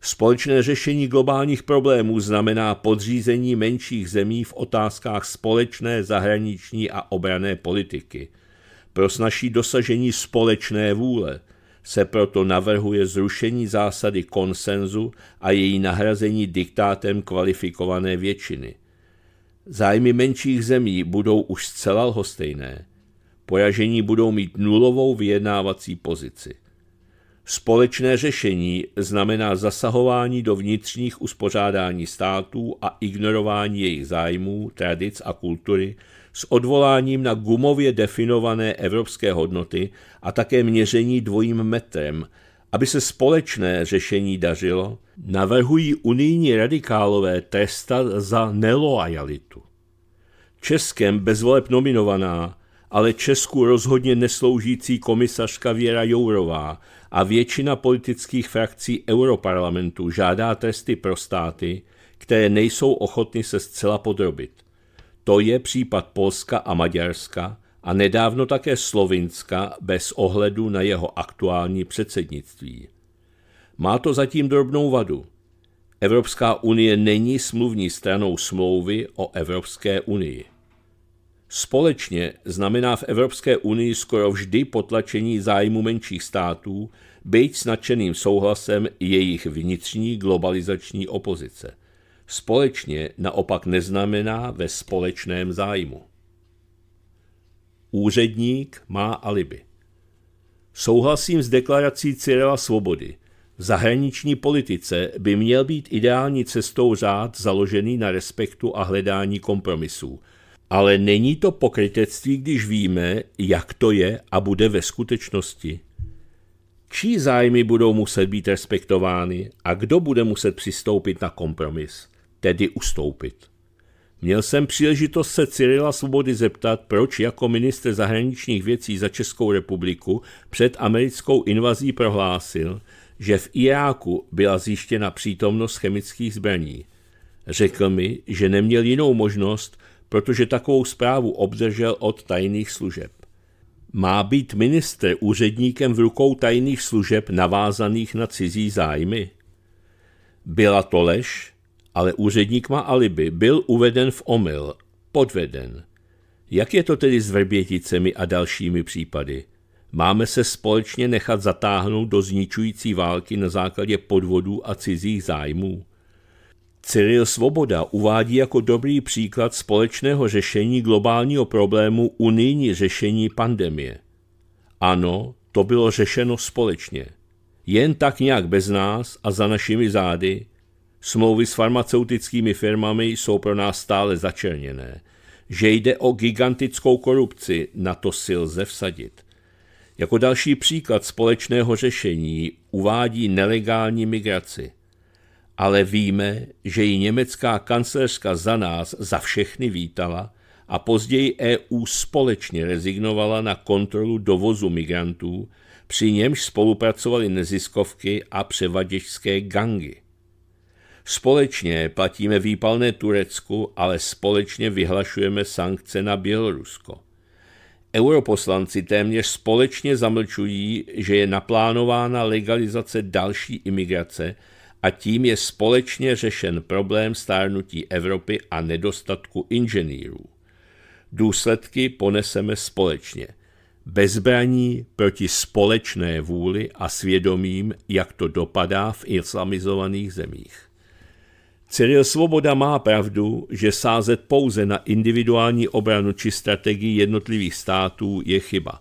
Společné řešení globálních problémů znamená podřízení menších zemí v otázkách společné zahraniční a obrané politiky pro snaží dosažení společné vůle – se proto navrhuje zrušení zásady konsenzu a její nahrazení diktátem kvalifikované většiny. Zájmy menších zemí budou už zcela lhostejné. Pojažení budou mít nulovou vyjednávací pozici. Společné řešení znamená zasahování do vnitřních uspořádání států a ignorování jejich zájmů, tradic a kultury s odvoláním na gumově definované evropské hodnoty a také měření dvojím metrem. Aby se společné řešení dařilo, navrhují unijní radikálové trestat za neloajalitu. Českem bezvoleb nominovaná, ale Česku rozhodně nesloužící komisařka Věra Jourová a většina politických frakcí europarlamentu žádá tresty pro státy, které nejsou ochotny se zcela podrobit – to je případ Polska a Maďarska a nedávno také Slovinska bez ohledu na jeho aktuální předsednictví. Má to zatím drobnou vadu. Evropská unie není smluvní stranou smlouvy o Evropské unii. Společně znamená v Evropské unii skoro vždy potlačení zájmu menších států, byť s nadšeným souhlasem jejich vnitřní globalizační opozice. Společně naopak neznamená ve společném zájmu. Úředník má alibi. Souhlasím s deklarací Cyrila Svobody. V zahraniční politice by měl být ideální cestou řád založený na respektu a hledání kompromisů. Ale není to pokrytectví, když víme, jak to je a bude ve skutečnosti. Čí zájmy budou muset být respektovány a kdo bude muset přistoupit na kompromis? tedy ustoupit. Měl jsem příležitost se Cyrila Svobody zeptat, proč jako ministr zahraničních věcí za Českou republiku před americkou invazí prohlásil, že v Iráku byla zjištěna přítomnost chemických zbraní. Řekl mi, že neměl jinou možnost, protože takovou zprávu obdržel od tajných služeb. Má být minister úředníkem v rukou tajných služeb navázaných na cizí zájmy? Byla to lež? ale úředník má alibi, byl uveden v omyl, podveden. Jak je to tedy s Vrběticemi a dalšími případy? Máme se společně nechat zatáhnout do zničující války na základě podvodů a cizích zájmů? Cyril Svoboda uvádí jako dobrý příklad společného řešení globálního problému unijní řešení pandemie. Ano, to bylo řešeno společně. Jen tak nějak bez nás a za našimi zády Smlouvy s farmaceutickými firmami jsou pro nás stále začerněné. Že jde o gigantickou korupci, na to si lze vsadit. Jako další příklad společného řešení uvádí nelegální migraci. Ale víme, že ji německá kancelářka za nás, za všechny vítala a později EU společně rezignovala na kontrolu dovozu migrantů, při němž spolupracovali neziskovky a převaděčské gangy. Společně platíme výpalné Turecku, ale společně vyhlašujeme sankce na Bělorusko. Europoslanci téměř společně zamlčují, že je naplánována legalizace další imigrace a tím je společně řešen problém stárnutí Evropy a nedostatku inženýrů. Důsledky poneseme společně. Bezbraní proti společné vůli a svědomím, jak to dopadá v islamizovaných zemích. Cyril Svoboda má pravdu, že sázet pouze na individuální obranu či strategii jednotlivých států je chyba.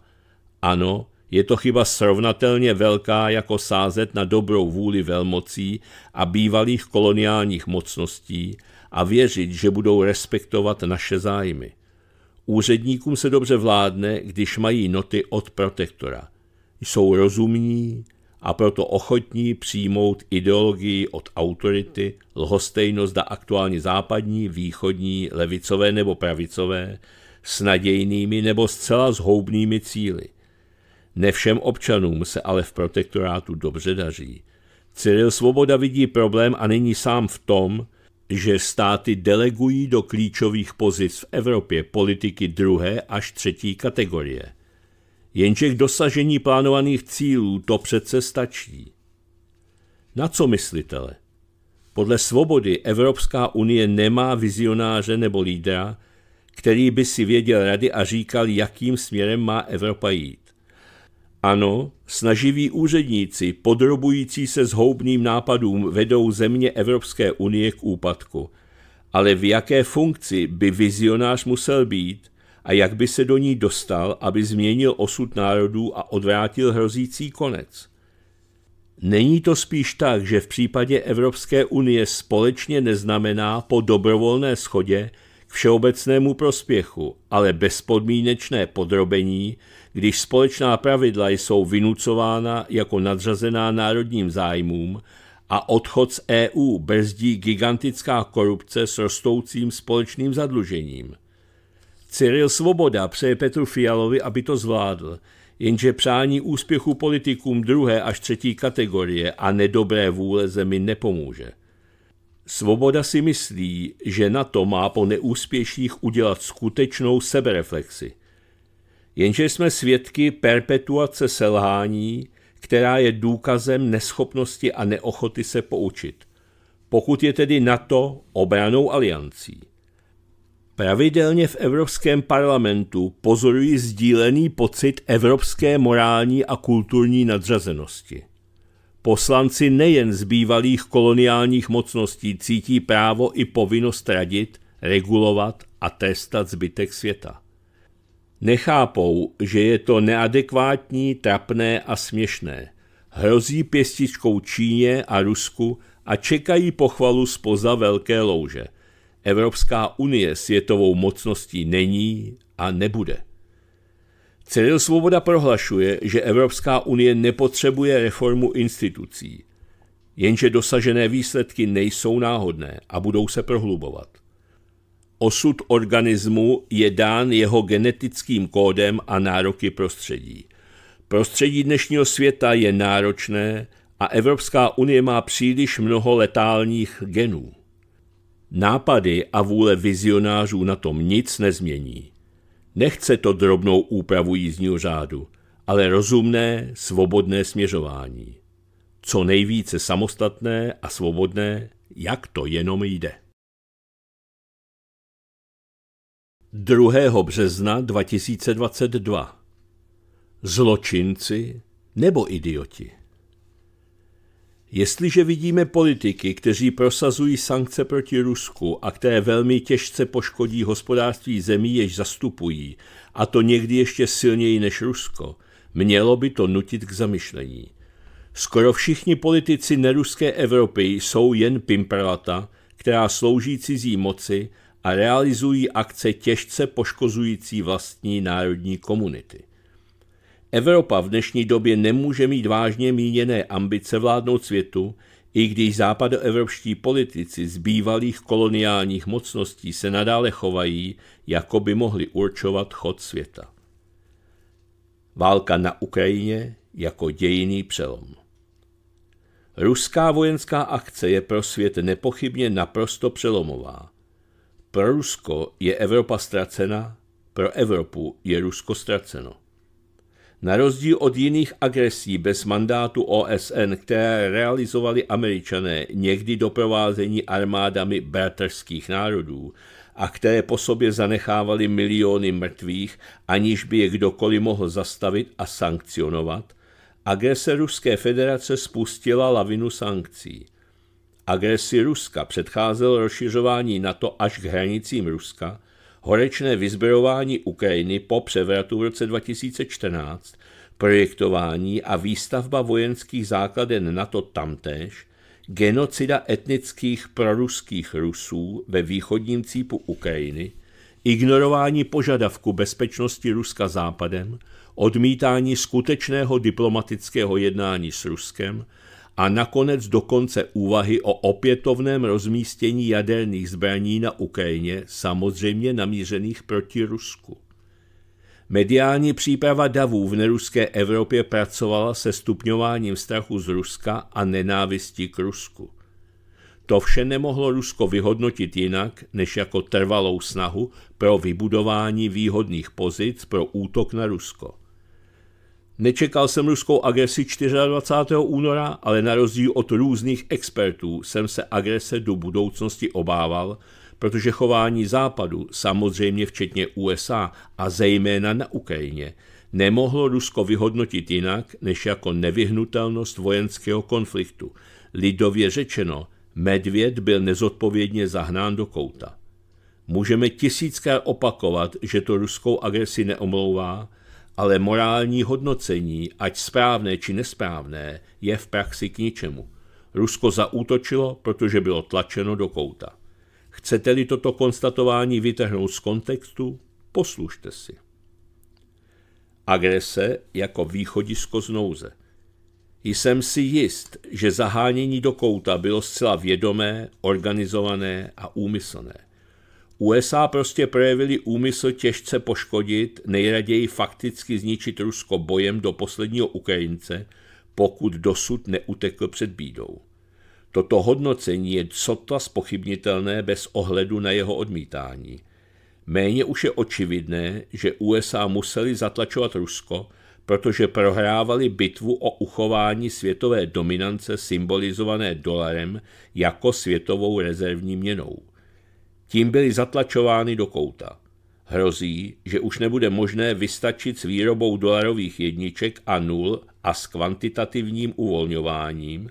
Ano, je to chyba srovnatelně velká jako sázet na dobrou vůli velmocí a bývalých koloniálních mocností a věřit, že budou respektovat naše zájmy. Úředníkům se dobře vládne, když mají noty od protektora. Jsou rozumní, a proto ochotní přijmout ideologii od autority, lhostejnost na aktuálně západní, východní, levicové nebo pravicové, s nadějnými nebo zcela zhoubnými cíly. Ne všem občanům se ale v protektorátu dobře daří. Cyril Svoboda vidí problém a není sám v tom, že státy delegují do klíčových pozic v Evropě politiky druhé až třetí kategorie – Jenže k dosažení plánovaných cílů to přece stačí. Na co myslitele? Podle svobody Evropská unie nemá vizionáře nebo lídra, který by si věděl rady a říkal, jakým směrem má Evropa jít. Ano, snaživí úředníci, podrobující se zhoubným nápadům, vedou země Evropské unie k úpadku. Ale v jaké funkci by vizionář musel být, a jak by se do ní dostal, aby změnil osud národů a odvrátil hrozící konec. Není to spíš tak, že v případě Evropské unie společně neznamená po dobrovolné schodě k všeobecnému prospěchu, ale bezpodmínečné podrobení, když společná pravidla jsou vynucována jako nadřazená národním zájmům a odchod z EU brzdí gigantická korupce s rostoucím společným zadlužením – Cyril Svoboda přeje Petru Fialovi, aby to zvládl. Jenže přání úspěchu politikům druhé až třetí kategorie a nedobré vůle zemi nepomůže. Svoboda si myslí, že na to má po neúspěších udělat skutečnou sebereflexi. Jenže jsme svědky perpetuace selhání, která je důkazem neschopnosti a neochoty se poučit. Pokud je tedy NATO obranou aliancí – Pravidelně v Evropském parlamentu pozorují sdílený pocit evropské morální a kulturní nadřazenosti. Poslanci nejen z bývalých koloniálních mocností cítí právo i povinnost radit, regulovat a trestat zbytek světa. Nechápou, že je to neadekvátní, trapné a směšné. Hrozí pěstičkou Číně a Rusku a čekají pochvalu spoza velké louže – Evropská unie světovou mocností není a nebude. Cyril Svoboda prohlašuje, že Evropská unie nepotřebuje reformu institucí, jenže dosažené výsledky nejsou náhodné a budou se prohlubovat. Osud organismu je dán jeho genetickým kódem a nároky prostředí. Prostředí dnešního světa je náročné a Evropská unie má příliš mnoho letálních genů. Nápady a vůle vizionářů na tom nic nezmění. Nechce to drobnou úpravu jízdního řádu, ale rozumné, svobodné směřování. Co nejvíce samostatné a svobodné, jak to jenom jde. 2. března 2022 Zločinci nebo idioti? Jestliže vidíme politiky, kteří prosazují sankce proti Rusku a které velmi těžce poškodí hospodářství zemí, jež zastupují, a to někdy ještě silněji než Rusko, mělo by to nutit k zamyšlení. Skoro všichni politici neruské Evropy jsou jen pimperlata, která slouží cizí moci a realizují akce těžce poškozující vlastní národní komunity. Evropa v dnešní době nemůže mít vážně míněné ambice vládnout světu, i když západoevropští politici z bývalých koloniálních mocností se nadále chovají, jako by mohli určovat chod světa. Válka na Ukrajině jako dějiný přelom. Ruská vojenská akce je pro svět nepochybně naprosto přelomová. Pro Rusko je Evropa ztracena, pro Evropu je Rusko ztraceno. Na rozdíl od jiných agresí bez mandátu OSN, které realizovali američané někdy doprovázení armádami bratrských národů a které po sobě zanechávali miliony mrtvých, aniž by je kdokoliv mohl zastavit a sankcionovat, agrese Ruské federace spustila lavinu sankcí. Agresi Ruska předcházelo rozšiřování NATO až k hranicím Ruska – horečné vyzbrojování Ukrajiny po převratu v roce 2014, projektování a výstavba vojenských základen NATO tamtéž, genocida etnických proruských Rusů ve východním cípu Ukrajiny, ignorování požadavku bezpečnosti Ruska západem, odmítání skutečného diplomatického jednání s Ruskem, a nakonec dokonce úvahy o opětovném rozmístění jaderných zbraní na Ukrajině, samozřejmě namířených proti Rusku. Mediální příprava davů v neruské Evropě pracovala se stupňováním strachu z Ruska a nenávistí k Rusku. To vše nemohlo Rusko vyhodnotit jinak než jako trvalou snahu pro vybudování výhodných pozic pro útok na Rusko. Nečekal jsem ruskou agresi 24. února, ale na rozdíl od různých expertů jsem se agrese do budoucnosti obával, protože chování Západu, samozřejmě včetně USA a zejména na Ukrajině, nemohlo Rusko vyhodnotit jinak než jako nevyhnutelnost vojenského konfliktu. Lidově řečeno, medvěd byl nezodpovědně zahnán do kouta. Můžeme tisíckrát opakovat, že to ruskou agresi neomlouvá, ale morální hodnocení, ať správné či nesprávné, je v praxi k ničemu. Rusko zaútočilo, protože bylo tlačeno do kouta. Chcete-li toto konstatování vytrhnout z kontextu, poslušte si. Agrese jako východisko z nouze. Jsem si jist, že zahánění do kouta bylo zcela vědomé, organizované a úmyslné. USA prostě projevili úmysl těžce poškodit, nejraději fakticky zničit Rusko bojem do posledního Ukrajince, pokud dosud neutekl před bídou. Toto hodnocení je sotva spochybnitelné bez ohledu na jeho odmítání. Méně už je očividné, že USA museli zatlačovat Rusko, protože prohrávali bitvu o uchování světové dominance symbolizované dolarem jako světovou rezervní měnou. Tím byly zatlačovány do kouta. Hrozí, že už nebude možné vystačit s výrobou dolarových jedniček a nul a s kvantitativním uvolňováním.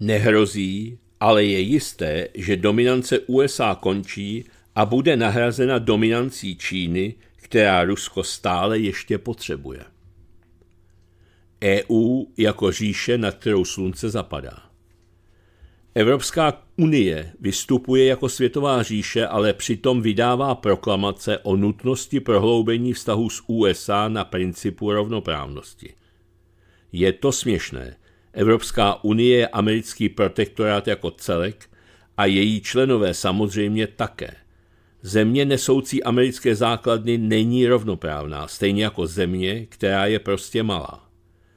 Nehrozí, ale je jisté, že dominance USA končí a bude nahrazena dominancí Číny, která Rusko stále ještě potřebuje. EU jako říše, na kterou slunce zapadá. Evropská unie vystupuje jako světová říše, ale přitom vydává proklamace o nutnosti prohloubení vztahu s USA na principu rovnoprávnosti. Je to směšné. Evropská unie je americký protektorát jako celek a její členové samozřejmě také. Země nesoucí americké základny není rovnoprávná, stejně jako země, která je prostě malá.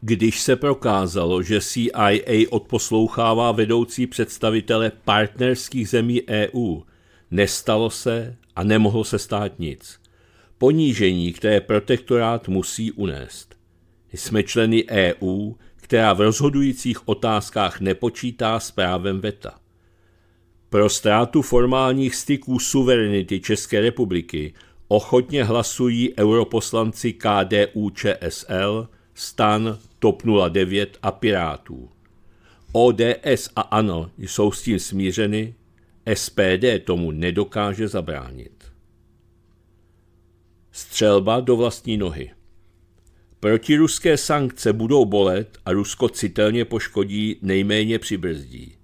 Když se prokázalo, že CIA odposlouchává vedoucí představitele partnerských zemí EU, nestalo se a nemohlo se stát nic. Ponížení, které protektorát musí unést. Jsme členy EU, která v rozhodujících otázkách nepočítá s právem VETA. Pro ztrátu formálních styků suverenity České republiky ochotně hlasují europoslanci KDU ČSL – STAN, TOP 09 a Pirátů. ODS a ANO jsou s tím smířeny, SPD tomu nedokáže zabránit. Střelba do vlastní nohy. Protiruské sankce budou bolet a Rusko citelně poškodí, nejméně přibrzdí.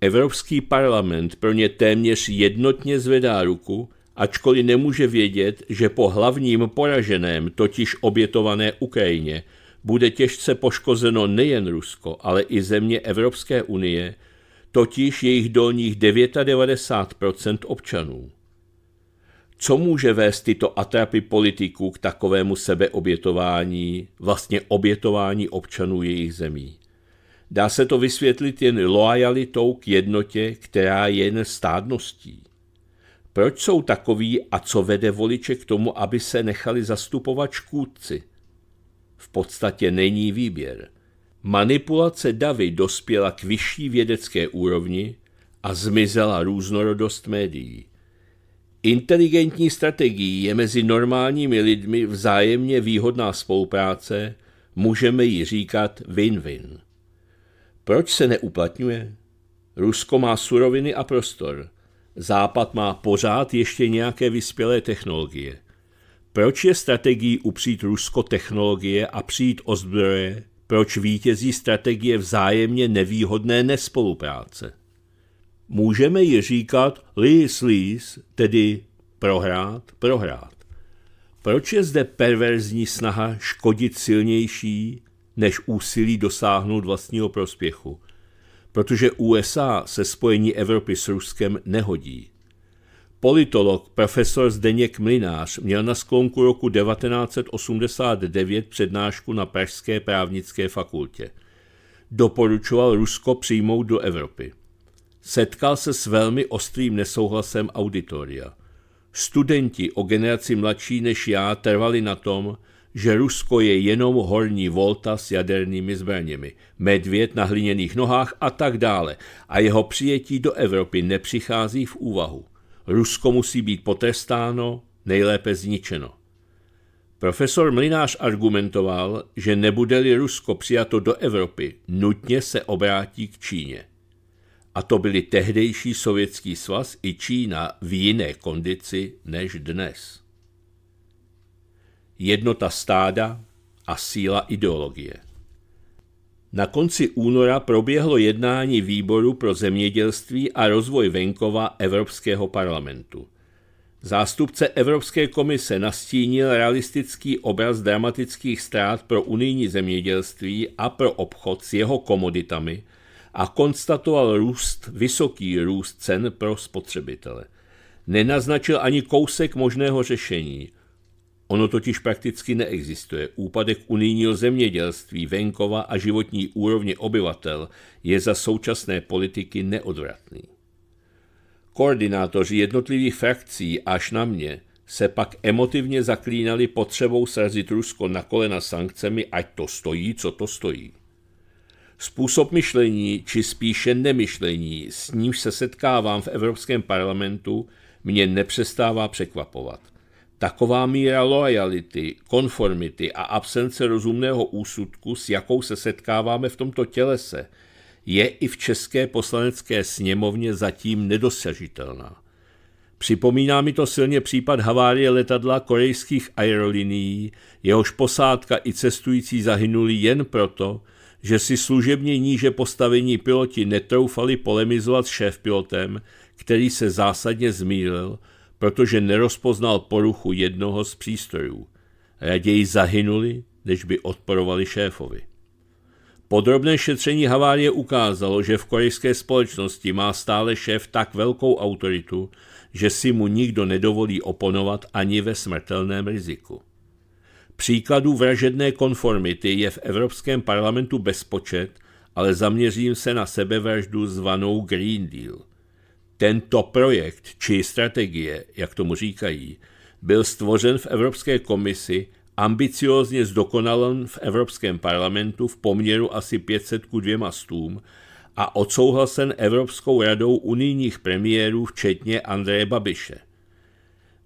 Evropský parlament pro ně téměř jednotně zvedá ruku, ačkoliv nemůže vědět, že po hlavním poraženém, totiž obětované Ukrajině, bude těžce poškozeno nejen Rusko, ale i země Evropské unie, totiž jejich dolních 99% občanů. Co může vést tyto atrapy politiků k takovému sebeobětování, vlastně obětování občanů jejich zemí? Dá se to vysvětlit jen loajalitou k jednotě, která je jen stádností? Proč jsou takoví a co vede voliče k tomu, aby se nechali zastupovat škůdci? V podstatě není výběr. Manipulace davy dospěla k vyšší vědecké úrovni a zmizela různorodost médií. Inteligentní strategií je mezi normálními lidmi vzájemně výhodná spolupráce, můžeme ji říkat win-win. Proč se neuplatňuje? Rusko má suroviny a prostor – Západ má pořád ještě nějaké vyspělé technologie. Proč je strategií upřít Rusko technologie a přijít o zbroje? Proč vítězí strategie vzájemně nevýhodné nespolupráce? Můžeme ji říkat lis lis, tedy prohrát, prohrát. Proč je zde perverzní snaha škodit silnější, než úsilí dosáhnout vlastního prospěchu? protože USA se spojení Evropy s Ruskem nehodí. Politolog profesor Zdeněk Mlinář měl na sklonku roku 1989 přednášku na Pražské právnické fakultě. Doporučoval Rusko přijmout do Evropy. Setkal se s velmi ostrým nesouhlasem auditoria. Studenti o generaci mladší než já trvali na tom, že Rusko je jenom horní volta s jadernými zbraněmi, medvěd na hliněných nohách a tak dále a jeho přijetí do Evropy nepřichází v úvahu. Rusko musí být potrestáno, nejlépe zničeno. Profesor Mlinář argumentoval, že nebude-li Rusko přijato do Evropy, nutně se obrátí k Číně. A to byli tehdejší sovětský svaz i Čína v jiné kondici než dnes jednota stáda a síla ideologie. Na konci února proběhlo jednání výboru pro zemědělství a rozvoj venkova Evropského parlamentu. Zástupce Evropské komise nastínil realistický obraz dramatických ztrát pro unijní zemědělství a pro obchod s jeho komoditami a konstatoval růst, vysoký růst cen pro spotřebitele. Nenaznačil ani kousek možného řešení – Ono totiž prakticky neexistuje. Úpadek unijního zemědělství, venkova a životní úrovně obyvatel je za současné politiky neodvratný. Koordinátoři jednotlivých frakcí až na mě se pak emotivně zaklínali potřebou srazit Rusko na kolena sankcemi, ať to stojí, co to stojí. Způsob myšlení, či spíše nemyšlení, s nímž se setkávám v Evropském parlamentu, mě nepřestává překvapovat. Taková míra loajality, konformity a absence rozumného úsudku, s jakou se setkáváme v tomto tělese, je i v České poslanecké sněmovně zatím nedosažitelná. Připomíná mi to silně případ havárie letadla korejských aerolinií, jehož posádka i cestující zahynuli jen proto, že si služebně níže postavení piloti netroufali polemizovat s šéf pilotem, který se zásadně zmýlil protože nerozpoznal poruchu jednoho z přístrojů. Raději zahynuli, než by odporovali šéfovi. Podrobné šetření havárie ukázalo, že v korejské společnosti má stále šéf tak velkou autoritu, že si mu nikdo nedovolí oponovat ani ve smrtelném riziku. Příkladů vražedné konformity je v Evropském parlamentu bezpočet, ale zaměřím se na sebevraždu zvanou Green Deal – tento projekt či strategie, jak tomu říkají, byl stvořen v Evropské komisi, ambiciózně zdokonalen v Evropském parlamentu v poměru asi 500 k dvěma stům a odsouhlasen Evropskou radou unijních premiérů, včetně Andreje Babiše.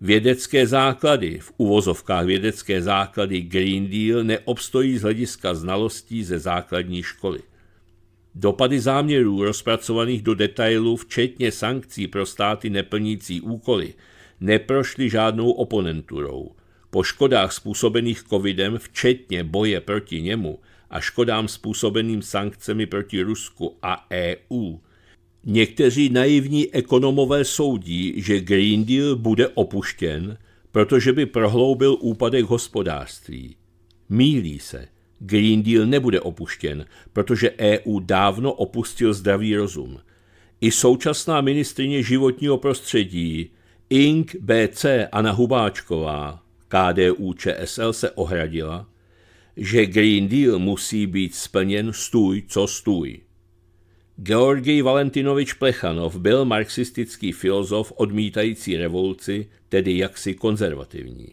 Vědecké základy, v uvozovkách vědecké základy Green Deal, neobstojí z hlediska znalostí ze základní školy – Dopady záměrů rozpracovaných do detailů, včetně sankcí pro státy neplnící úkoly, neprošly žádnou oponenturou. Po škodách způsobených covidem, včetně boje proti němu, a škodám způsobeným sankcemi proti Rusku a EU, Někteří naivní ekonomové soudí, že Green Deal bude opuštěn, protože by prohloubil úpadek hospodářství. Mílí se. Green Deal nebude opuštěn, protože EU dávno opustil zdravý rozum. I současná ministrině životního prostředí Ink BC Anna Hubáčková, KDU ČSL se ohradila, že Green Deal musí být splněn stůj co stůj. Georgij Valentinovič Plechanov byl marxistický filozof odmítající revoluci, tedy jaksi konzervativní.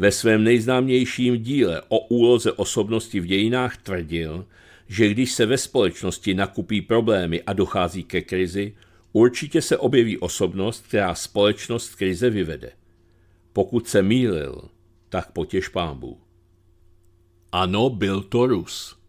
Ve svém nejznámějším díle o úloze osobnosti v dějinách tvrdil, že když se ve společnosti nakupí problémy a dochází ke krizi, určitě se objeví osobnost, která společnost krize vyvede. Pokud se mýlil, tak potěž pámbu. Ano, byl to Rus.